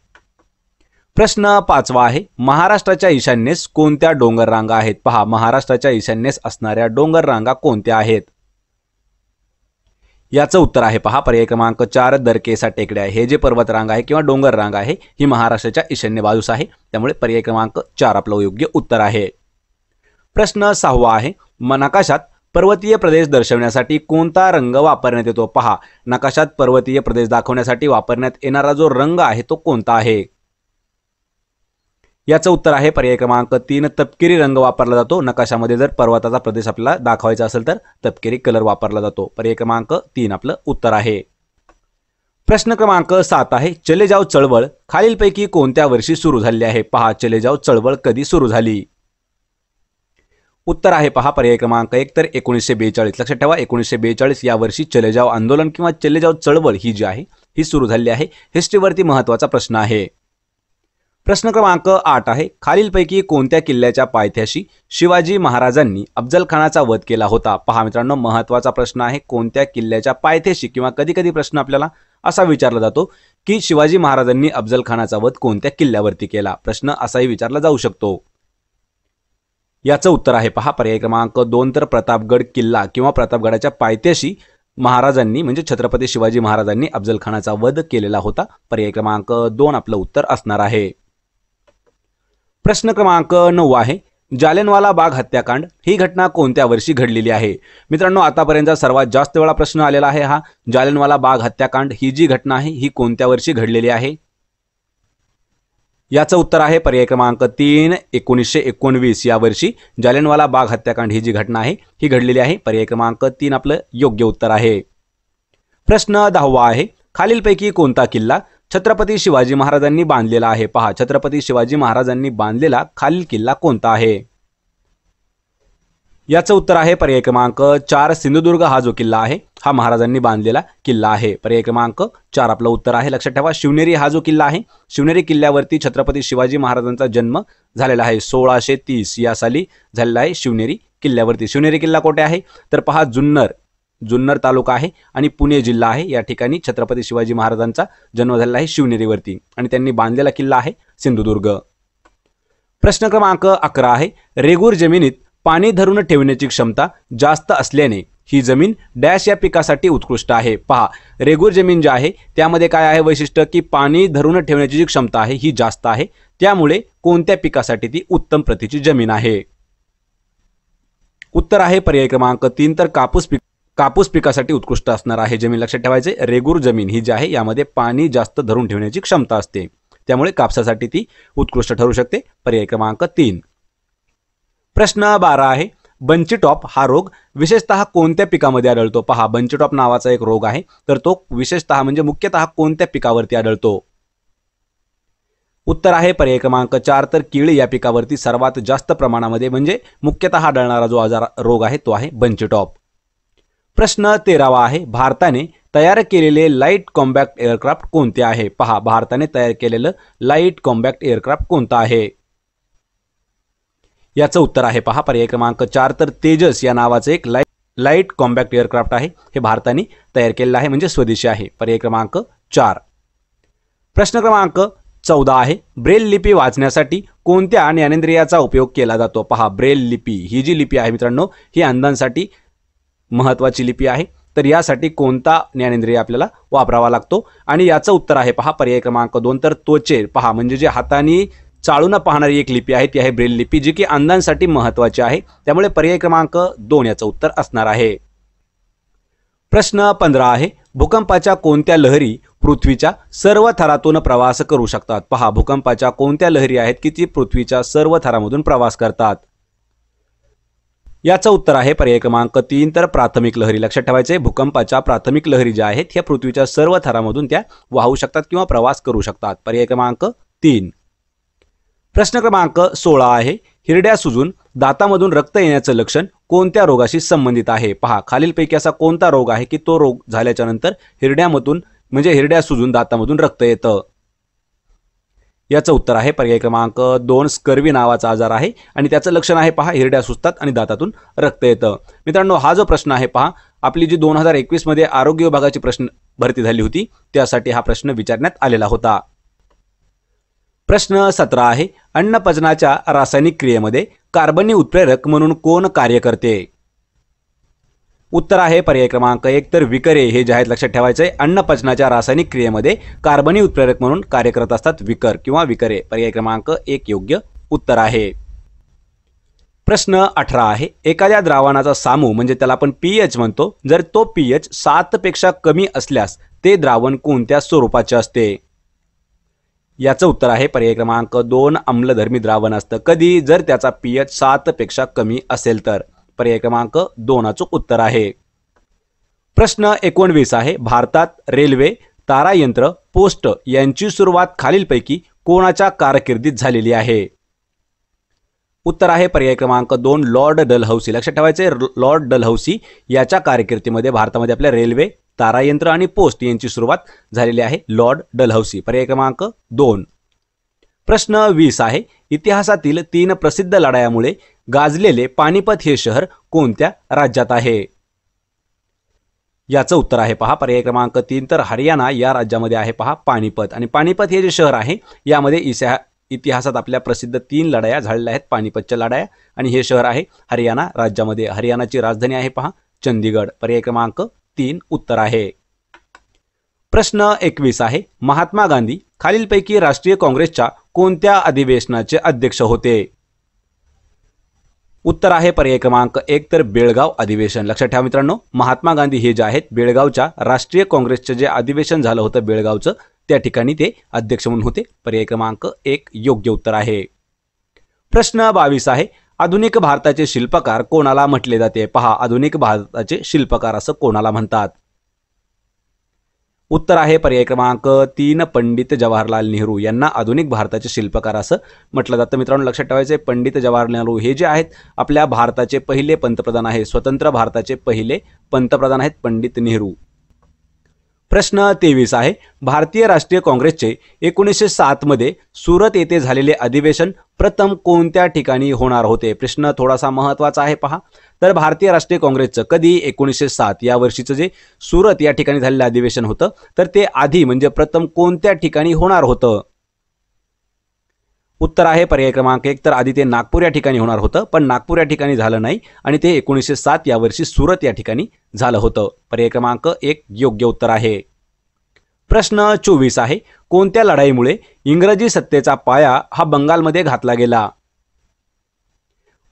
प्रश्न पाचवा आहे महाराष्ट्राच्या ईशान्येस कोणत्या डोंगर रांगा आहेत पहा महाराष्ट्राच्या ईशान्येस असणाऱ्या डोंगर रांगा कोणत्या आहेत याचं उत्तर आहे पहा पर्याय क्रमांक चार दरकेसा टेकड्या हे जे पर्वत रांग आहे किंवा डोंगर रांग आहे ही महाराष्ट्राच्या ईशान्य बाजूस आहे त्यामुळे पर्याय क्रमांक चार आपलं योग्य उत्तर आहे प्रश्न सहावा आहे नकाशात पर्वतीय प्रदेश दर्शवण्यासाठी कोणता रंग वापरण्यात येतो पहा नकाशात पर्वतीय प्रदेश दाखवण्यासाठी वापरण्यात येणारा जो रंग आहे तो कोणता आहे याचं उत्तर आहे पर्याय क्रमांक तीन तपकिरी रंग वापरला जातो नकाशामध्ये जर पर्वताचा प्रदेश आपल्याला दाखवायचा असेल तर तपकिरी कलर वापरला जातो पर्याय क्रमांक तीन आपलं उत्तर आहे प्रश्न क्रमांक सात आहे चले जाव चळवळ खालीलपैकी कोणत्या वर्षी सुरू झाली आहे पहा चले जाव चळवळ कधी सुरू झाली उत्तर आहे पहा पर्याय क्रमांक एक तर एकोणीसशे बेचाळीस लक्षात ठेवा एकोणीसशे बेचाळीस या वर्षी चले जाव आंदोलन किंवा चले जाव चळवळ ही जी आहे ही सुरू झाली आहे हिस्ट्रीवरती महत्वाचा प्रश्न आहे प्रश्न क्रमांक आठ आहे खालीलपैकी कोणत्या किल्ल्याच्या पायथ्याशी शिवाजी महाराजांनी अफजलखानाचा वध केला होता पहा मित्रांनो महत्त्वाचा प्रश्न आहे कोणत्या किल्ल्याच्या पायथ्याशी किंवा कधी कधी प्रश्न आपल्याला असा विचारला जातो की शिवाजी महाराजांनी अफजलखानाचा वध कोणत्या किल्ल्यावरती केला प्रश्न असाही विचारला जाऊ शकतो याचं उत्तर आहे पहा पर्याय क्रमांक दोन तर प्रतापगड किल्ला किंवा प्रतापगडाच्या पायथ्याशी महाराजांनी म्हणजे छत्रपती शिवाजी महाराजांनी अफजलखानाचा वध केलेला होता पर्याय क्रमांक दोन आपलं उत्तर असणार आहे प्रश्न क्रमांक नऊ आहे जालेनवाला बाग हत्याकांड ही घटना कोणत्या वर्षी घडलेली आहे मित्रांनो आतापर्यंतचा सर्वात जास्त वेळा प्रश्न आलेला आहे हा जालेनवाला बाग हत्याकांड ही जी घटना आहे ही कोणत्या वर्षी घडलेली आहे याचं उत्तर आहे पर्याय क्रमांक तीन एकोणीसशे एकोणवीस या वर्षी जालेनवाला बाग हत्याकांड ही जी घटना आहे ही घडलेली आहे पर्याय क्रमांक तीन आपलं योग्य उत्तर आहे प्रश्न दहावा आहे खालीलपैकी कोणता किल्ला छत्रपती शिवाजी महाराजांनी बांधलेला आहे पहा छत्रपती शिवाजी महाराजांनी बांधलेला खालील किल्ला कोणता आहे याचं उत्तर आहे पर्याय क्रमांक चार सिंधुदुर्ग हा जो किल्ला आहे हा महाराजांनी बांधलेला किल्ला आहे पर्याय क्रमांक चार आपलं उत्तर आहे लक्षात ठेवा शिवनेरी हा जो किल्ला आहे शिवनेरी किल्ल्यावरती छत्रपती शिवाजी महाराजांचा जन्म झालेला आहे सोळाशे तीस या साली झालेला आहे शिवनेरी किल्ल्यावरती शिवनेरी किल्ला कोठे आहे तर पहा जुन्नर जुन्नर तालुका आहे आणि पुणे जिल्हा आहे या ठिकाणी छत्रपती शिवाजी महाराजांचा जन्म झालेला आहे शिवनेरीवरती आणि त्यांनी बांधलेला किल्ला आहे सिंधुदुर्ग प्रश्न क्रमांक अकरा आहे रेगूर जमिनीत पाणी धरून ठेवण्याची क्षमता जास्त असल्याने ही जमीन डॅश या पिकासाठी उत्कृष्ट आहे पहा रेगूर जमीन जी आहे त्यामध्ये काय आहे वैशिष्ट्य की पाणी धरून ठेवण्याची जी क्षमता आहे ही जास्त आहे त्यामुळे कोणत्या पिकासाठी ती उत्तम प्रतीची जमीन आहे उत्तर आहे पर्याय क्रमांक तीन तर कापूस पिक कापूस पिकासाठी उत्कृष्ट असणार आहे जमीन लक्षात ठेवायचे रेगूर जमीन ही जी आहे यामध्ये पाणी जास्त धरून ठेवण्याची क्षमता असते त्यामुळे कापसासाठी ती उत्कृष्ट ठरू शकते पर्याय क्रमांक तीन प्रश्न बारा आहे बंचीटॉप हा रोग विशेषतः कोणत्या पिकामध्ये आढळतो पहा बंचीटॉप नावाचा एक रोग आहे तर तो विशेषतः म्हणजे मुख्यतः कोणत्या पिकावरती आढळतो उत्तर आहे पर्याय क्रमांक चार तर कीळी या पिकावरती सर्वात जास्त प्रमाणामध्ये म्हणजे मुख्यतः आढळणारा जो आजार रोग आहे तो आहे बंचीटॉप प्रश्न तेरावा आहे भारताने तयार केलेले लाईट कॉम्बॅक्ट एअरक्राफ्ट कोणते आहे पहा भारताने तयार केलेलं लाईट कॉम्बॅक्ट एअरक्राफ्ट कोणतं आहे याचं उत्तर आहे पहा पर्याय क्रमांक चार तर तेजस या नावाचं एक लाईट लाईट कॉम्बॅक्ट एअरक्राफ्ट आहे हे भारताने तयार केलेलं आहे म्हणजे स्वदेशी आहे पर्याय क्रमांक चार प्रश्न क्रमांक चौदा आहे ब्रेल लिपी वाचण्यासाठी कोणत्या ज्ञानेंद्रियाचा उपयोग केला जातो पहा ब्रेल लिपी ही जी लिपी आहे मित्रांनो ही अंधांसाठी महत्वाची लिपी आहे तर यासाठी कोणता ज्ञानेंद्रिय आपल्याला वापरावा लागतो आणि याचं उत्तर आहे पहा पर्याय क्रमांक दोन तर त्वचे पहा म्हणजे जे हाताने चाळून पाहणारी एक लिपी आहे ती आहे ब्रेल लिपी जी की अंधांसाठी महत्त्वाची आहे त्यामुळे पर्याय क्रमांक दोन याचं उत्तर असणार आहे प्रश्न पंधरा आहे भूकंपाच्या कोणत्या लहरी पृथ्वीच्या सर्व थरातून प्रवास करू शकतात पहा भूकंपाच्या कोणत्या लहरी आहेत की ती पृथ्वीच्या सर्व थरामधून प्रवास करतात याचं उत्तर आहे पर्याय क्रमांक तीन तर प्राथमिक लहरी लक्षात ठेवायचे भूकंपाच्या प्राथमिक लहरी ज्या आहेत ह्या पृथ्वीच्या सर्व थरामधून त्या वाहू शकतात किंवा प्रवास करू शकतात पर्याय क्रमांक तीन प्रश्न क्रमांक सोळा आहे हिरड्या सुजून दातामधून रक्त येण्याचं लक्षण कोणत्या रोगाशी संबंधित आहे पहा खालीलपैकी असा कोणता रोग आहे की तो रोग झाल्याच्या नंतर हिरड्यामधून म्हणजे हिरड्या सुजून दातामधून रक्त येतं याचं उत्तर आहे पर्याय क्रमांक दोन स्कर्वी नावाचा आजार आहे आणि त्याचं लक्षण आहे पहा हिरड्या सुजतात आणि दातातून रक्त येतं मित्रांनो हा जो प्रश्न आहे पहा आपली जी दोन हजार एकवीसमध्ये आरोग्य विभागाची प्रश्न भरती झाली होती त्यासाठी हा प्रश्न विचारण्यात आलेला होता प्रश्न सतरा आहे अन्नपचनाच्या रासायनिक क्रियेमध्ये कार्बनी उत्प्रेरक म्हणून कोण कार्य करते उत्तर आहे पर्याय क्रमांक एक तर विकरे हे जे आहेत लक्षात ठेवायचं आहे अन्नपचनाच्या रासायनिक क्रियेमध्ये कार्बनी उत्प्रेरक म्हणून कार्य करत असतात विकर किंवा विकरे पर्याय क्रमांक एक योग्य उत्तर आहे प्रश्न अठरा आहे एखाद्या द्रावणाचा सामू म्हणजे त्याला आपण पी एच म्हणतो जर तो पी एच सातपेक्षा कमी असल्यास ते द्रावण कोणत्या स्वरूपाचे असते याचं उत्तर आहे पर्याय क्रमांक दोन अम्लधर्मी द्रावण असतं कधी जर त्याचा पी एच सातपेक्षा कमी असेल तर पर्याय क्रमांक दोन उत्तर आहे प्रश्न एकोणवीस आहे भारतात रेल्वे तारायंत्र पोस्ट यांची सुरुवात खालीलपैकी कोणाच्या कारकिर्दीत झालेली आहे उत्तर आहे पर्याय क्रमांक दोन लॉर्ड डलहौसी लक्षात ठेवायचे लॉर्ड डलहौसी याच्या कारकिर्दीमध्ये भारतामध्ये आपल्या रेल्वे तारायंत्र आणि पोस्ट यांची सुरुवात झालेली आहे लॉर्ड डलहौसी पर्याय क्रमांक दोन प्रश्न वीस आहे इतिहासातील तीन प्रसिद्ध लढायामुळे गाजलेले पानिपत हे शहर कोणत्या राज्यात आहे याचं उत्तर आहे पहा पर्याय क्रमांक तीन तर हरियाणा या राज्यामध्ये आहे पहा पानिपत आणि पानिपत हे जे शहर आहे यामध्ये इसा इतिहासात आपल्या प्रसिद्ध तीन लढाया झालेल्या आहेत पानिपतच्या लढाया आणि हे शहर आहे हरियाणा राज्यामध्ये हरियाणाची राजधानी आहे पहा चंदीगड पर्याय क्रमांक तीन उत्तर आहे प्रश्न एकवीस आहे महात्मा गांधी खालीलपैकी राष्ट्रीय काँग्रेसच्या कोणत्या अधिवेशनाचे अध्यक्ष होते उत्तर आहे पर्याय क्रमांक एक तर बेळगाव अधिवेशन लक्षात ठेवा मित्रांनो महात्मा गांधी हे जे आहेत बेळगावच्या राष्ट्रीय काँग्रेसचे जे अधिवेशन झालं होतं बेळगावचं त्या ठिकाणी ते अध्यक्ष म्हणून होते पर्याय क्रमांक एक योग्य उत्तर आहे प्रश्न बावीस आहे आधुनिक भारताचे शिल्पकार कोणाला म्हटले जाते पहा आधुनिक भारताचे शिल्पकार असं कोणाला म्हणतात उत्तर आहे पर्याय क्रमांक तीन पंडित जवाहरलाल नेहरू यांना आधुनिक भारताचे शिल्पकार असं म्हटलं जातं मित्रांनो लक्षात ठेवायचं पंडित जवाहरलाल नेहरू हे जे आहेत आपल्या भारताचे पहिले पंतप्रधान आहेत स्वतंत्र भारताचे पहिले पंतप्रधान आहेत पंडित नेहरू प्रश्न तेवीस आहे भारतीय राष्ट्रीय काँग्रेसचे एकोणीसशे सातमध्ये सुरत येथे झालेले अधिवेशन प्रथम कोणत्या ठिकाणी होणार होते प्रश्न थोडासा महत्त्वाचा आहे पहा तर भारतीय राष्ट्रीय काँग्रेसचं कधी एकोणीसशे सात या वर्षीचं जे सुरत या ठिकाणी झालेलं अधिवेशन होतं तर ते आधी म्हणजे प्रथम कोणत्या ठिकाणी होणार होतं उत्तर आहे पर्याय क्रमांक एक तर आधी ते नागपूर या ठिकाणी होणार होतं पण नागपूर या ठिकाणी झालं नाही आणि ते एकोणीसशे सात या वर्षी सुरत या ठिकाणी झालं होतं पर्याय क्रमांक एक योग्य उत्तर आहे प्रश्न चोवीस आहे कोणत्या लढाईमुळे इंग्रजी सत्तेचा पाया हा बंगालमध्ये घातला गेला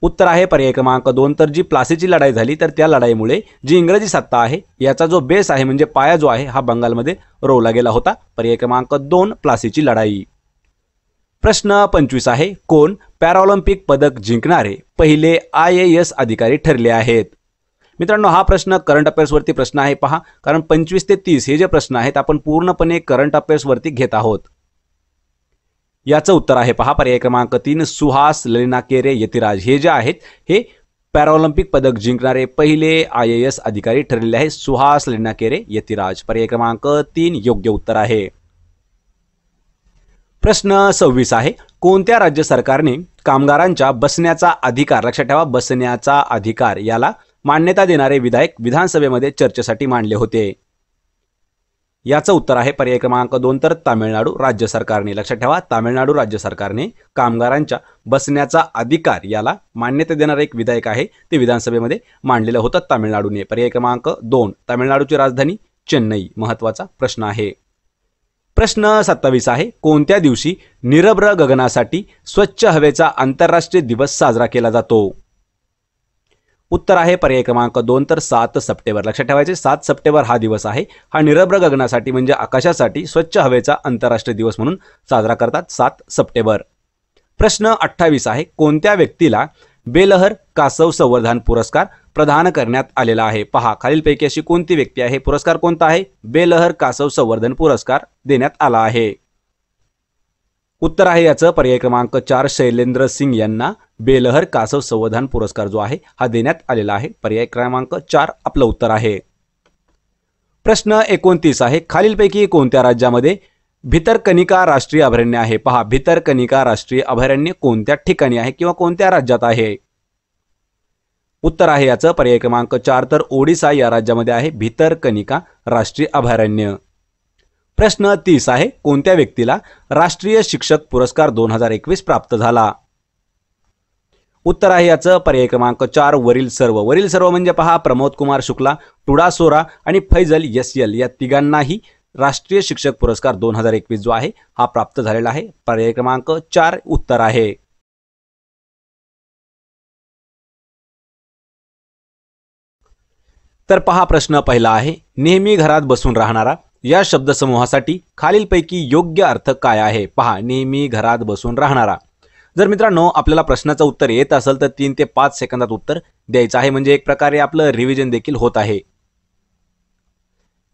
उत्तर आहे पर्याय क्रमांक दोन तर जी प्लासीची लढाई झाली तर त्या लढाईमुळे जी इंग्रजी सत्ता आहे याचा जो बेस आहे म्हणजे पाया जो आहे हा बंगालमध्ये रोवला गेला होता पर्याय क्रमांक दोन प्लासीची लढाई प्रश्न पंचवीस आहे कोण पॅराऑलिम्पिक पदक जिंकणारे पहिले आय ए एस अधिकारी ठरले आहेत मित्रांनो हा प्रश्न करंट अफेअर्सवरती प्रश्न आहे पहा कारण पंचवीस ते तीस हे जे प्रश्न आहेत आपण पूर्णपणे करंट अफेअर्सवरती घेत आहोत याचं उत्तर आहे पहा पर्याय क्रमांक तीन सुहास केरे यतिराज हे जे आहेत हे पॅराऑलिम्पिक पदक जिंकणारे पहिले आय ए एस अधिकारी ठरलेले आहे सुहास केरे यतिराज पर्याय क्रमांक तीन योग्य उत्तर आहे प्रश्न सव्वीस आहे कोणत्या राज्य सरकारने कामगारांच्या बसण्याचा अधिकार लक्षात ठेवा बसण्याचा अधिकार याला मान्यता देणारे विधायक विधानसभेमध्ये चर्चेसाठी मांडले होते याचं उत्तर आहे पर्याय क्रमांक दोन तर तामिळनाडू राज्य सरकारने लक्षात ठेवा तामिळनाडू राज्य सरकारने कामगारांच्या बसण्याचा अधिकार याला मान्यता देणारं एक विधेयक आहे ते विधानसभेमध्ये मांडलेलं होतं तामिळनाडूने पर्याय क्रमांक दोन तामिळनाडूची राजधानी चेन्नई महत्त्वाचा प्रश्न आहे प्रश्न सत्तावीस आहे कोणत्या दिवशी निरभ्र गगनासाठी स्वच्छ हवेचा आंतरराष्ट्रीय दिवस साजरा केला जातो उत्तर आहे पर्याय क्रमांक दोन तर सात सप्टेंबर लक्षात ठेवायचे सात सप्टेंबर हा दिवस आहे हा निरभ्र गगनासाठी म्हणजे आकाशासाठी स्वच्छ हवेचा आंतरराष्ट्रीय दिवस म्हणून साजरा करतात सात सप्टेंबर प्रश्न अठ्ठावीस आहे कोणत्या व्यक्तीला बेलहर कासव संवर्धन पुरस्कार प्रदान करण्यात आलेला आहे पहा खालीलपैकी अशी कोणती व्यक्ती आहे पुरस्कार कोणता आहे बेलहर कासव संवर्धन पुरस्कार देण्यात आला आहे उत्तर आहे याचं पर्याय क्रमांक चार शैलेंद्र सिंग यांना बेलहर कासव संवधान पुरस्कार जो आहे हा देण्यात आलेला आहे पर्याय क्रमांक चार आपलं उत्तर आहे प्रश्न एकोणतीस आहे खालीलपैकी कोणत्या राज्यामध्ये भितरकनिका राष्ट्रीय अभयारण्य आहे पहा भितरकनिका राष्ट्रीय अभयारण्य कोणत्या ठिकाणी आहे किंवा कोणत्या राज्यात आहे उत्तर आहे याचं पर्याय क्रमांक चार तर ओडिसा या राज्यामध्ये आहे भितरकनिका राष्ट्रीय अभयारण्य प्रश्न तीस आहे कोणत्या व्यक्तीला राष्ट्रीय शिक्षक पुरस्कार दोन हजार एकवीस प्राप्त झाला उत्तर आहे याचं पर्याय क्रमांक चार वरील सर्व वरील सर्व म्हणजे पहा प्रमोद कुमार शुक्ला टुडासोरा आणि फैजल एस या तिघांनाही राष्ट्रीय शिक्षक पुरस्कार दोन हजार एकवीस जो आहे हा प्राप्त झालेला आहे पर्याय क्रमांक चार उत्तर आहे तर पहा प्रश्न पहिला आहे नेहमी घरात बसून राहणारा या शब्दसमूहासाठी खालीलपैकी योग्य अर्थ काय आहे पहा नेहमी घरात बसून राहणारा जर मित्रांनो आपल्याला प्रश्नाचं उत्तर येत असेल तर तीन ते पाच सेकंदात उत्तर द्यायचं आहे म्हणजे एक प्रकारे आपलं रिव्हिजन देखील होत आहे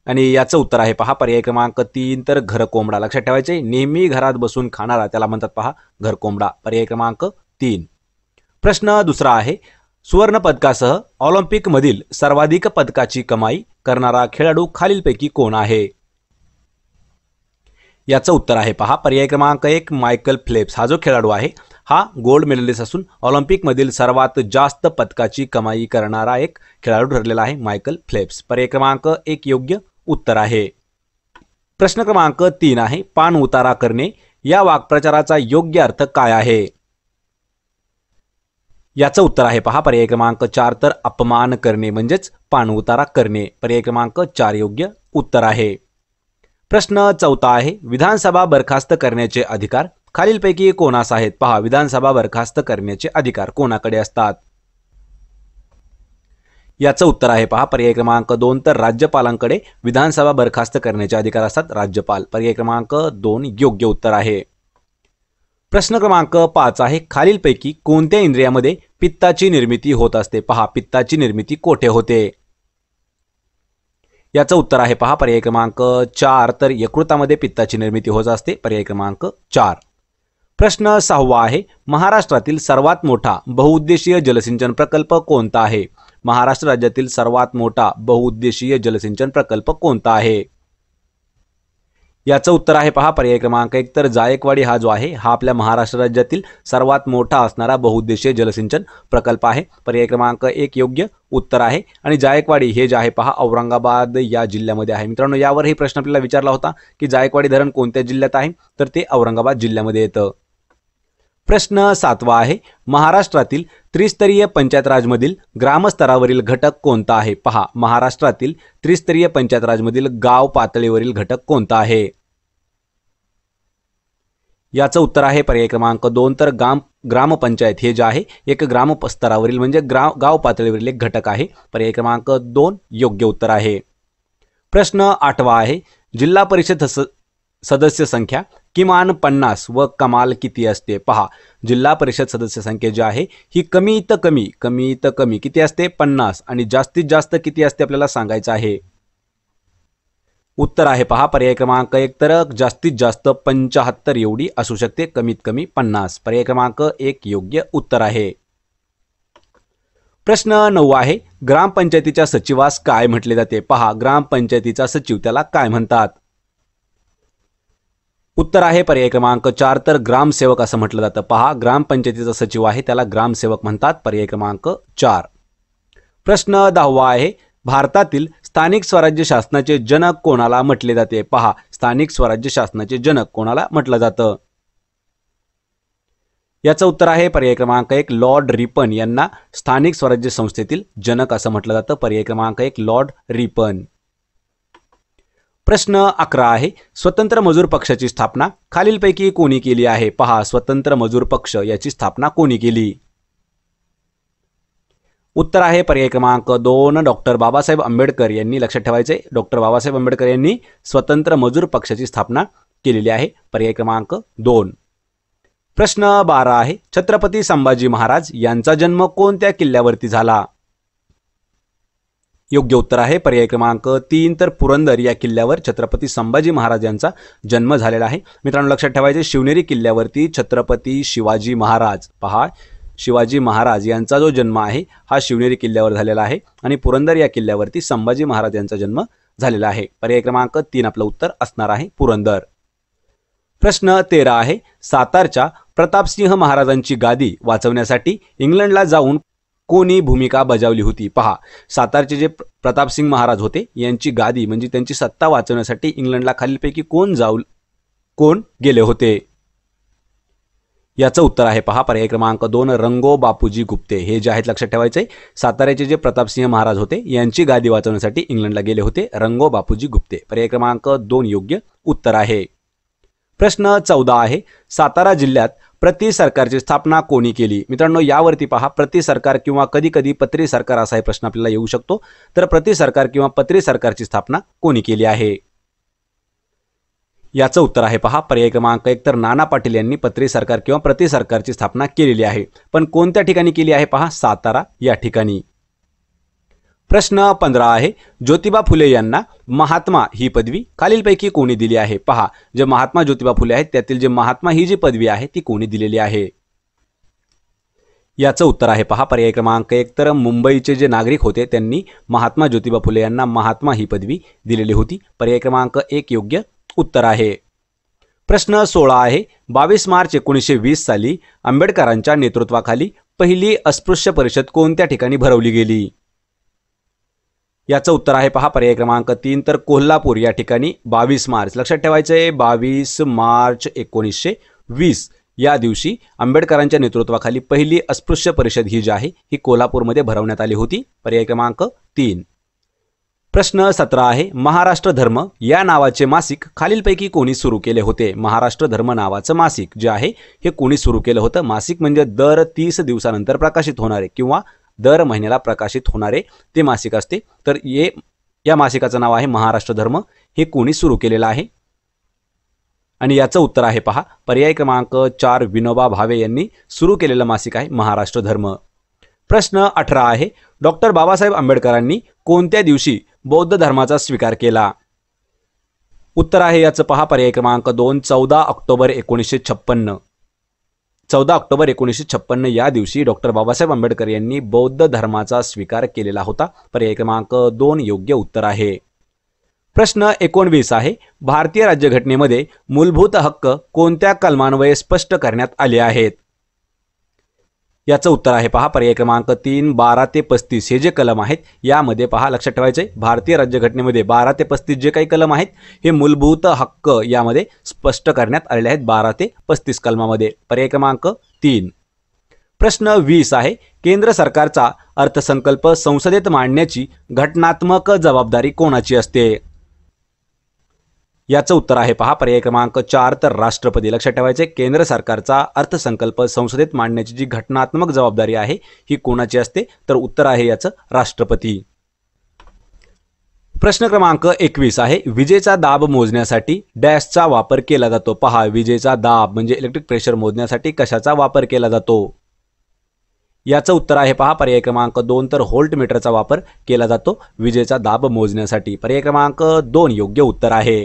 आणि याचं उत्तर आहे पहा पर्याय क्रमांक तीन तर घर कोंबडा लक्षात ठेवायचे नेहमी घरात बसून खाणारा त्याला म्हणतात पहा घर कोंबडा पर्याय क्रमांक तीन प्रश्न दुसरा आहे सुवर्ण पदकासह ऑलिम्पिकमधील सर्वाधिक पदकाची कमाई करणारा खेळाडू खालीलपैकी कोण आहे याचं उत्तर आहे पहा पर्याय क्रमांक एक मायकल फ्लेप्स हा जो खेळाडू आहे हा गोल्ड मेडलिस्ट असून ऑलिम्पिकमधील सर्वात जास्त पदकाची कमाई करणारा एक खेळाडू ठरलेला आहे मायकल फ्लेप्स पर्याय क्रमांक एक योग्य उत्तर आहे प्रश्न क्रमांक तीन आहे पान उतारा करणे या वाक्प्रचाराचा योग्य अर्थ काय आहे याचं उत्तर आहे पहा पर्याय क्रमांक चार तर अपमान करणे म्हणजेच पान उतारा करणे पर्याय क्रमांक चार योग्य उत्तर आहे प्रश्न चौथा आहे विधानसभा बरखास्त करण्याचे अधिकार खालीलपैकी कोणास आहेत पहा विधानसभा बरखास्त करण्याचे अधिकार कोणाकडे असतात याचं उत्तर आहे पहा पर्याय क्रमांक दोन तर राज्यपालांकडे विधानसभा बरखास्त करण्याचे अधिकार असतात राज्यपाल पर्याय क्रमांक दोन योग्य उत्तर आहे प्रश्न क्रमांक पाच आहे खालीलपैकी कोणत्या इंद्रियामध्ये पित्ताची निर्मिती होत असते पहा पित्ताची निर्मिती कोठे होते याचं उत्तर आहे पहा पर्याय क्रमांक चार तर यकृतामध्ये पित्ताची निर्मिती होत असते पर्याय क्रमांक चार प्रश्न सहावा आहे महाराष्ट्रातील सर्वात मोठा बहुउद्देशीय जलसिंचन प्रकल्प कोणता आहे महाराष्ट्र राज्यातील सर्वात मोठा बहुउद्देशीय जलसिंचन प्रकल्प कोणता आहे याचं उत्तर आहे पहा पर्याय क्रमांक एक तर जायकवाडी हा जो आहे हा आपल्या महाराष्ट्र राज्यातील सर्वात मोठा असणारा बहुउद्देशीय जलसिंचन प्रकल्प आहे पर्याय क्रमांक एक योग्य उत्तर आहे आणि जायकवाडी हे जे आहे पहा औरंगाबाद या जिल्ह्यामध्ये आहे मित्रांनो यावरही प्रश्न आपल्याला विचारला होता की जायकवाडी धरण कोणत्या जिल्ह्यात आहे तर ते औरंगाबाद जिल्ह्यामध्ये येतं प्रश्न सातवा आहे महाराष्ट्रातील त्रिस्तरीय पंचायत राजमधील ग्रामस्तरावरील घटक कोणता आहे पहा महाराष्ट्रातील त्रिस्तरीय पंचायत राजमधील गाव पातळीवरील घटक कोणता आहे याचं उत्तर आहे पर्याय क्रमांक दोन तर ग्राम ग्रामपंचायत हे जे आहे एक ग्रामस्तरावरील म्हणजे ग्राम गाव पातळीवरील एक घटक आहे पर्याय क्रमांक दोन योग्य उत्तर आहे प्रश्न आठवा आहे जिल्हा परिषद सदस्य संख्या किमान पन्नास व कमाल किती असते पहा जिल्हा परिषद सदस्य संख्या जी आहे ही कमीत कमी कमीत कमी किती असते पन्नास आणि जास्तीत जास्त किती असते आपल्याला सांगायचं आहे उत्तर आहे पहा पर्याय क्रमांक एक तर जास्तीत जास्त पंचाहत्तर एवढी असू शकते कमीत कमी पन्नास पर्याय क्रमांक एक योग्य उत्तर आहे प्रश्न नऊ आहे ग्रामपंचायतीच्या सचिवास काय म्हटले जाते पहा ग्रामपंचायतीचा सचिव त्याला काय म्हणतात उत्तर आहे पर्याय क्रमांक चार तर ग्रामसेवक असं म्हटलं जातं पहा ग्रामपंचायतीचा सचिव आहे त्याला ग्रामसेवक म्हणतात पर्याय क्रमांक चार प्रश्न दहावा आहे भारतातील स्थानिक स्वराज्य शासनाचे जनक कोणाला म्हटले जाते पहा स्थानिक स्वराज्य शासनाचे जनक कोणाला म्हटलं जातं याचं उत्तर आहे पर्याय क्रमांक एक लॉर्ड रिपन यांना स्थानिक स्वराज्य संस्थेतील जनक असं म्हटलं जातं पर्याय क्रमांक एक लॉर्ड रिपन प्रश्न अकरा आहे स्वतंत्र मजूर पक्षाची स्थापना खालीलपैकी कोणी केली आहे पहा स्वतंत्र मजूर पक्ष याची स्थापना कोणी केली उत्तर आहे पर्याय क्रमांक दोन डॉक्टर बाबासाहेब आंबेडकर यांनी लक्षात ठेवायचे डॉक्टर बाबासाहेब आंबेडकर यांनी स्वतंत्र मजूर पक्षाची स्थापना केलेली आहे पर्याय क्रमांक दोन प्रश्न बारा आहे छत्रपती संभाजी महाराज यांचा जन्म कोणत्या किल्ल्यावरती झाला योग्य उत्तर आहे पर्याय क्रमांक तीन तर पुरंदर या किल्ल्यावर छत्रपती संभाजी महाराज यांचा जन्म झालेला आहे मित्रांनो लक्षात ठेवायचे शिवनेरी किल्ल्यावरती छत्रपती शिवाजी महाराज पहा शिवाजी महाराज यांचा जो जन्म आहे हा शिवनेरी किल्ल्यावर झालेला आहे आणि पुरंदर या किल्ल्यावरती संभाजी महाराज यांचा जन्म झालेला आहे पर्याय क्रमांक तीन आपलं उत्तर असणार आहे पुरंदर प्रश्न तेरा आहे सातारच्या प्रतापसिंह महाराजांची गादी वाचवण्यासाठी इंग्लंडला जाऊन कोणी भूमिका बजावली होती पहा सातारचे जे प्रतापसिंग महाराज होते यांची गादी म्हणजे त्यांची सत्ता वाचवण्यासाठी इंग्लंडला खालीलपैकी कोण जाऊ कोण गेले होते याचं उत्तर आहे पहा पर्याय क्रमांक दोन रंगो बापूजी गुप्ते हे जे आहेत लक्षात ठेवायचे साताऱ्याचे जे प्रतापसिंह महाराज होते यांची गादी वाचवण्यासाठी इंग्लंडला गेले होते रंगो बापूजी गुप्ते पर्याय क्रमांक दोन योग्य उत्तर आहे प्रश्न चौदा आहे सातारा जिल्ह्यात प्रति सरकारची स्थापना कोणी केली मित्रांनो यावरती पहा प्रति सरकार किंवा कधी कधी पत्री सरकार असा हे प्रश्न आपल्याला येऊ शकतो तर प्रति सरकार किंवा पत्री सरकारची स्थापना कोणी केली आहे याचं उत्तर आहे पहा पर्याय क्रमांक एक तर नाना पाटील यांनी पत्री सरकार किंवा प्रति सरकारची स्थापना केलेली आहे पण कोणत्या ठिकाणी केली आहे पहा सातारा या ठिकाणी प्रश्न पंधरा आहे ज्योतिबा फुले यांना महात्मा ही पदवी खालीलपैकी कोणी दिली आहे पहा जे महात्मा ज्योतिबा फुले आहेत त्यातील जे महात्मा ही जी पदवी आहे ती कोणी दिलेली आहे याचं उत्तर आहे पहा पर्याय क्रमांक एक तर मुंबईचे जे नागरिक होते त्यांनी महात्मा ज्योतिबा फुले यांना महात्मा ही पदवी दिलेली होती पर्याय क्रमांक एक योग्य उत्तर आहे प्रश्न सोळा आहे बावीस मार्च एकोणीसशे वीस साली आंबेडकरांच्या नेतृत्वाखाली पहिली अस्पृश्य परिषद कोणत्या ठिकाणी भरवली गेली याचं उत्तर आहे पहा पर्याय क्रमांक तीन तर कोल्हापूर या ठिकाणी बावीस मार्च लक्षात ठेवायचं आहे बावीस मार्च एकोणीसशे वीस या दिवशी आंबेडकरांच्या नेतृत्वाखाली पहिली अस्पृश्य परिषद ही जी आहे ही कोल्हापूरमध्ये भरवण्यात आली होती पर्याय क्रमांक तीन प्रश्न सतरा आहे महाराष्ट्र धर्म या नावाचे मासिक खालीलपैकी कोणी सुरू केले होते महाराष्ट्र धर्म नावाचं मासिक जे आहे हे कोणी सुरू केलं होतं मासिक म्हणजे दर तीस दिवसानंतर प्रकाशित होणारे किंवा दर महिन्याला प्रकाशित होणारे ते मासिक असते तर ये या मासिकाचं नाव आहे महाराष्ट्र धर्म हे कोणी सुरू केलेलं आहे आणि याचं उत्तर आहे पहा पर्याय क्रमांक चार विनोबा भावे यांनी सुरू केलेलं मासिक आहे महाराष्ट्र धर्म प्रश्न अठरा आहे डॉक्टर बाबासाहेब आंबेडकरांनी कोणत्या दिवशी बौद्ध धर्माचा स्वीकार केला उत्तर आहे याचं पहा पर्याय क्रमांक दोन चौदा ऑक्टोबर एकोणीसशे छप्पन्न चौदा ऑक्टोबर एकोणीसशे छप्पन्न या दिवशी डॉक्टर बाबासाहेब आंबेडकर यांनी बौद्ध धर्माचा स्वीकार केलेला होता पर्याय क्रमांक दोन योग्य उत्तर आहे प्रश्न एकोणवीस आहे भारतीय राज्यघटनेमध्ये मूलभूत हक्क कोणत्या कलमान्वये स्पष्ट करण्यात आले आहेत याचं उत्तर आहे पहा पर्याय क्रमांक तीन बारा ते पस्तीस हे जे कलम आहेत यामध्ये पहा लक्षात ठेवायचंय भारतीय राज्यघटनेमध्ये बारा ते पस्तीस जे काही कलम आहेत हे मूलभूत हक्क यामध्ये स्पष्ट करण्यात आलेले आहेत बारा ते पस्तीस कलमामध्ये पर्याय क्रमांक तीन प्रश्न वीस आहे केंद्र सरकारचा अर्थसंकल्प संसदेत मांडण्याची घटनात्मक जबाबदारी कोणाची असते याचं उत्तर आहे पहा पर्याय क्रमांक चार तर राष्ट्रपती लक्षात ठेवायचे केंद्र सरकारचा अर्थसंकल्प संसदेत मांडण्याची जी घटनात्मक जबाबदारी आहे ही कोणाची असते तर उत्तर आहे याचं राष्ट्रपती प्रश्न क्रमांक एकवीस आहे विजेचा दाब मोजण्यासाठी डॅशचा वापर केला जातो पहा विजेचा दाब म्हणजे इलेक्ट्रिक प्रेशर मोजण्यासाठी कशाचा वापर केला जातो याचं उत्तर आहे पहा पर्याय क्रमांक दोन तर होल्ट मीटरचा वापर केला जातो विजेचा दाब मोजण्यासाठी पर्याय क्रमांक दोन योग्य उत्तर आहे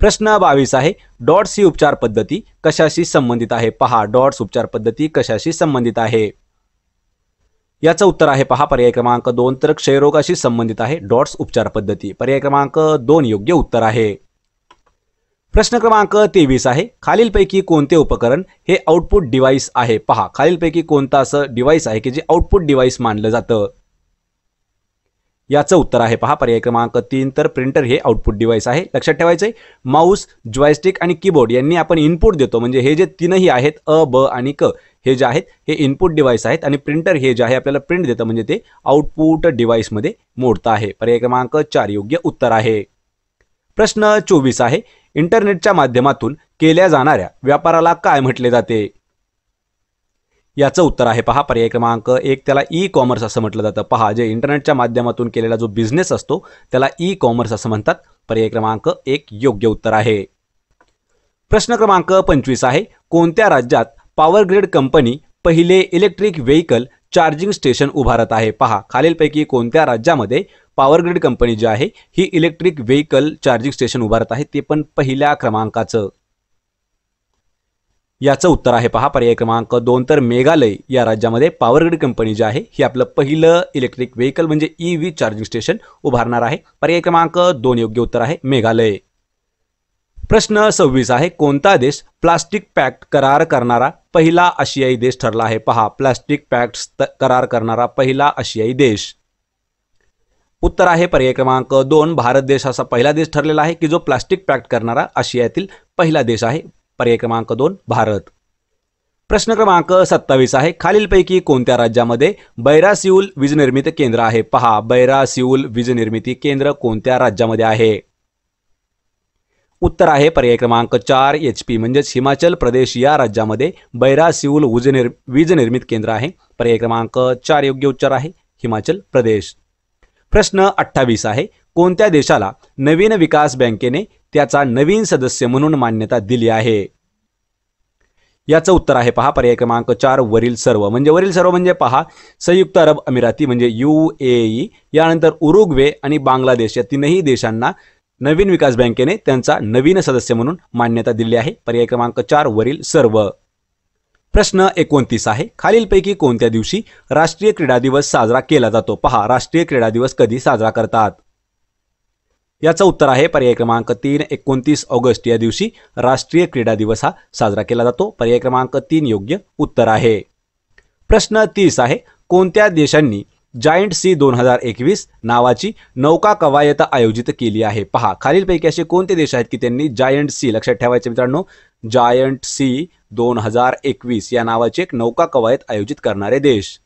प्रश्न बावीस आहे डॉट्स ही उपचार पद्धती कशाशी संबंधित आहे पहा डॉट्स उपचार पद्धती कशाशी संबंधित आहे याचं उत्तर आहे पहा पर्याय क्रमांक दोन तर क्षयरोगाशी संबंधित आहे डॉट्स उपचार पद्धती पर्याय क्रमांक दोन योग्य उत्तर आहे प्रश्न क्रमांक तेवीस आहे खालीलपैकी कोणते उपकरण हे आउटपुट डिव्हाइस आहे पहा खालीलपैकी कोणतं असं डिव्हाइस आहे की जे आउटपुट डिव्हाइस मानलं जातं याचं उत्तर आहे पहा पर्याय क्रमांक तीन तर प्रिंटर हे आउटपुट डिव्हाइस आहे लक्षात ठेवायचं आहे माऊस जॉयस्टिक आणि कीबोर्ड यांनी आपण इनपुट देतो म्हणजे हे जे तीनही आहेत अ ब आणि क हे जे आहेत हे इनपुट डिव्हाइस आहेत आणि प्रिंटर हे जे आहे आपल्याला प्रिंट देतं म्हणजे ते आउटपुट डिव्हाइसमध्ये मोडतं आहे पर्याय क्रमांक चार योग्य उत्तर आहे प्रश्न चोवीस आहे इंटरनेटच्या माध्यमातून केल्या जाणाऱ्या व्यापाराला काय म्हटले जाते याचं उत्तर आहे पहा पर्याय क्रमांक एक त्याला ई कॉमर्स असं म्हटलं जातं पहा जे इंटरनेटच्या माध्यमातून केलेला जो बिझनेस असतो त्याला ई कॉमर्स असं म्हणतात पर्याय क्रमांक एक योग्य उत्तर आहे प्रश्न क्रमांक पंचवीस आहे कोणत्या राज्यात पॉवर ग्रिड कंपनी पहिले इलेक्ट्रिक व्हेकल चार्जिंग स्टेशन उभारत आहे पहा खालीलपैकी कोणत्या राज्यामध्ये पॉवर ग्रिड कंपनी जी आहे ही इलेक्ट्रिक व्हेकल चार्जिंग स्टेशन उभारत आहे ते पण पहिल्या क्रमांकाचं याचं उत्तर आहे पहा पर्याय क्रमांक दोन तर मेघालय या राज्यामध्ये पॉवरग्रिड कंपनी जी आहे ही आपलं पहिलं इलेक्ट्रिक व्हेकल म्हणजे ई व्ही चार्जिंग स्टेशन उभारणार आहे पर्याय क्रमांक दोन योग्य उत्तर आहे मेघालय प्रश्न सव्वीस आहे कोणता देश प्लास्टिक पॅक्ट करार करणारा पहिला आशियाई देश ठरला आहे पहा प्लास्टिक पॅक्ट करार करणारा पहिला आशियाई देश उत्तर आहे पर्याय क्रमांक दोन भारत देश असा पहिला देश ठरलेला आहे की जो प्लास्टिक पॅक्ट करणारा आशियातील पहिला देश आहे पर्याय क्रमांक दोन भारत प्रश्न क्रमांक सत्तावीस आहे खालीलपैकी कोणत्या राज्यामध्ये बैरासिऊल वीज निर्मिती केंद्र आहे पहा बैरासिऊल वीज निर्मिती केंद्र कोणत्या राज्यामध्ये आहे उत्तर आहे पर्याय क्रमांक चार एच पी म्हणजेच हिमाचल प्रदेश या राज्यामध्ये बैरासिऊल ऊज वीज निर्मित केंद्र आहे पर्याय क्रमांक चार योग्य उच्चार आहे हिमाचल प्रदेश प्रश्न अठ्ठावीस आहे कोणत्या देशाला नवीन विकास बँकेने त्याचा नवीन सदस्य म्हणून मान्यता दिली आहे याचं उत्तर आहे पहा पर्याय क्रमांक चार वरील सर्व म्हणजे वरील सर्व म्हणजे पहा संयुक्त अरब अमिराती म्हणजे यू ई यानंतर उरुग्वे आणि बांगलादेश या तीनही देशांना नवीन विकास बँकेने त्यांचा नवीन सदस्य म्हणून मान्यता दिली आहे पर्याय क्रमांक चार वरील सर्व प्रश्न एकोणतीस आहे खालीलपैकी कोणत्या दिवशी राष्ट्रीय क्रीडा दिवस साजरा केला जातो पहा राष्ट्रीय क्रीडा दिवस कधी साजरा करतात याचं उत्तर आहे पर्याय क्रमांक तीन एकोणतीस ऑगस्ट या दिवशी राष्ट्रीय क्रीडा दिवस हा साजरा केला जातो पर्याय क्रमांक तीन योग्य उत्तर आहे प्रश्न तीस आहे कोणत्या देशांनी जायंट सी दोन हजार एकवीस नावाची नौका कवायत आयोजित केली आहे पहा खालीलपैकी असे कोणते देश आहेत की त्यांनी जायंट सी लक्षात ठेवायचे मित्रांनो जायंट सी दोन हजार एकवीस या नावाची एक नौका कवायत आयोजित करणारे देश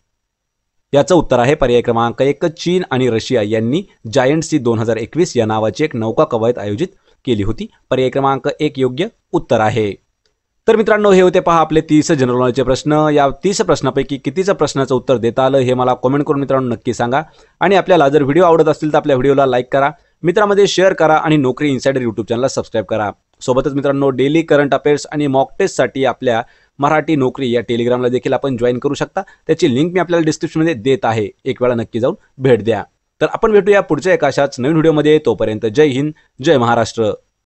याचं उत्तर आहे पर्याय क्रमांक एक चीन आणि रशिया यांनी जायंट सी दोन हजार एकवीस या नावाची एक नौका कवायत आयोजित केली होती पर्याय क्रमांक एक योग्य उत्तर आहे तर मित्रांनो हे होते पहा आपले तीस जनरल नॉलेजचे प्रश्न या तीस प्रश्नापैकी कितीचं प्रश्नाचं उत्तर देता आलं हे मला कॉमेंट करून मित्रांनो नक्की सांगा आणि आपल्याला जर व्हिडिओ आवडत असतील तर आपल्या व्हिडिओला लाईक करा मित्रांमध्ये शेअर करा आणि नोकरी इन्सायडर यूट्यूब चॅनलला सबस्क्राईब करा सोबतच मित्रांनो डेली करंट अफेअर्स आणि मॉक टेस्टसाठी आपल्या मराठी नोकरी या टेलिग्रामला देखील आपण जॉईन करू शकता त्याची लिंक मी आपल्याला डिस्क्रिप्शनमध्ये देत आहे एक वेळा नक्की जाऊन भेट द्या तर आपण भेटूया पुढच्या एका अशाच नवीन व्हिडिओमध्ये तोपर्यंत जय हिंद जय महाराष्ट्र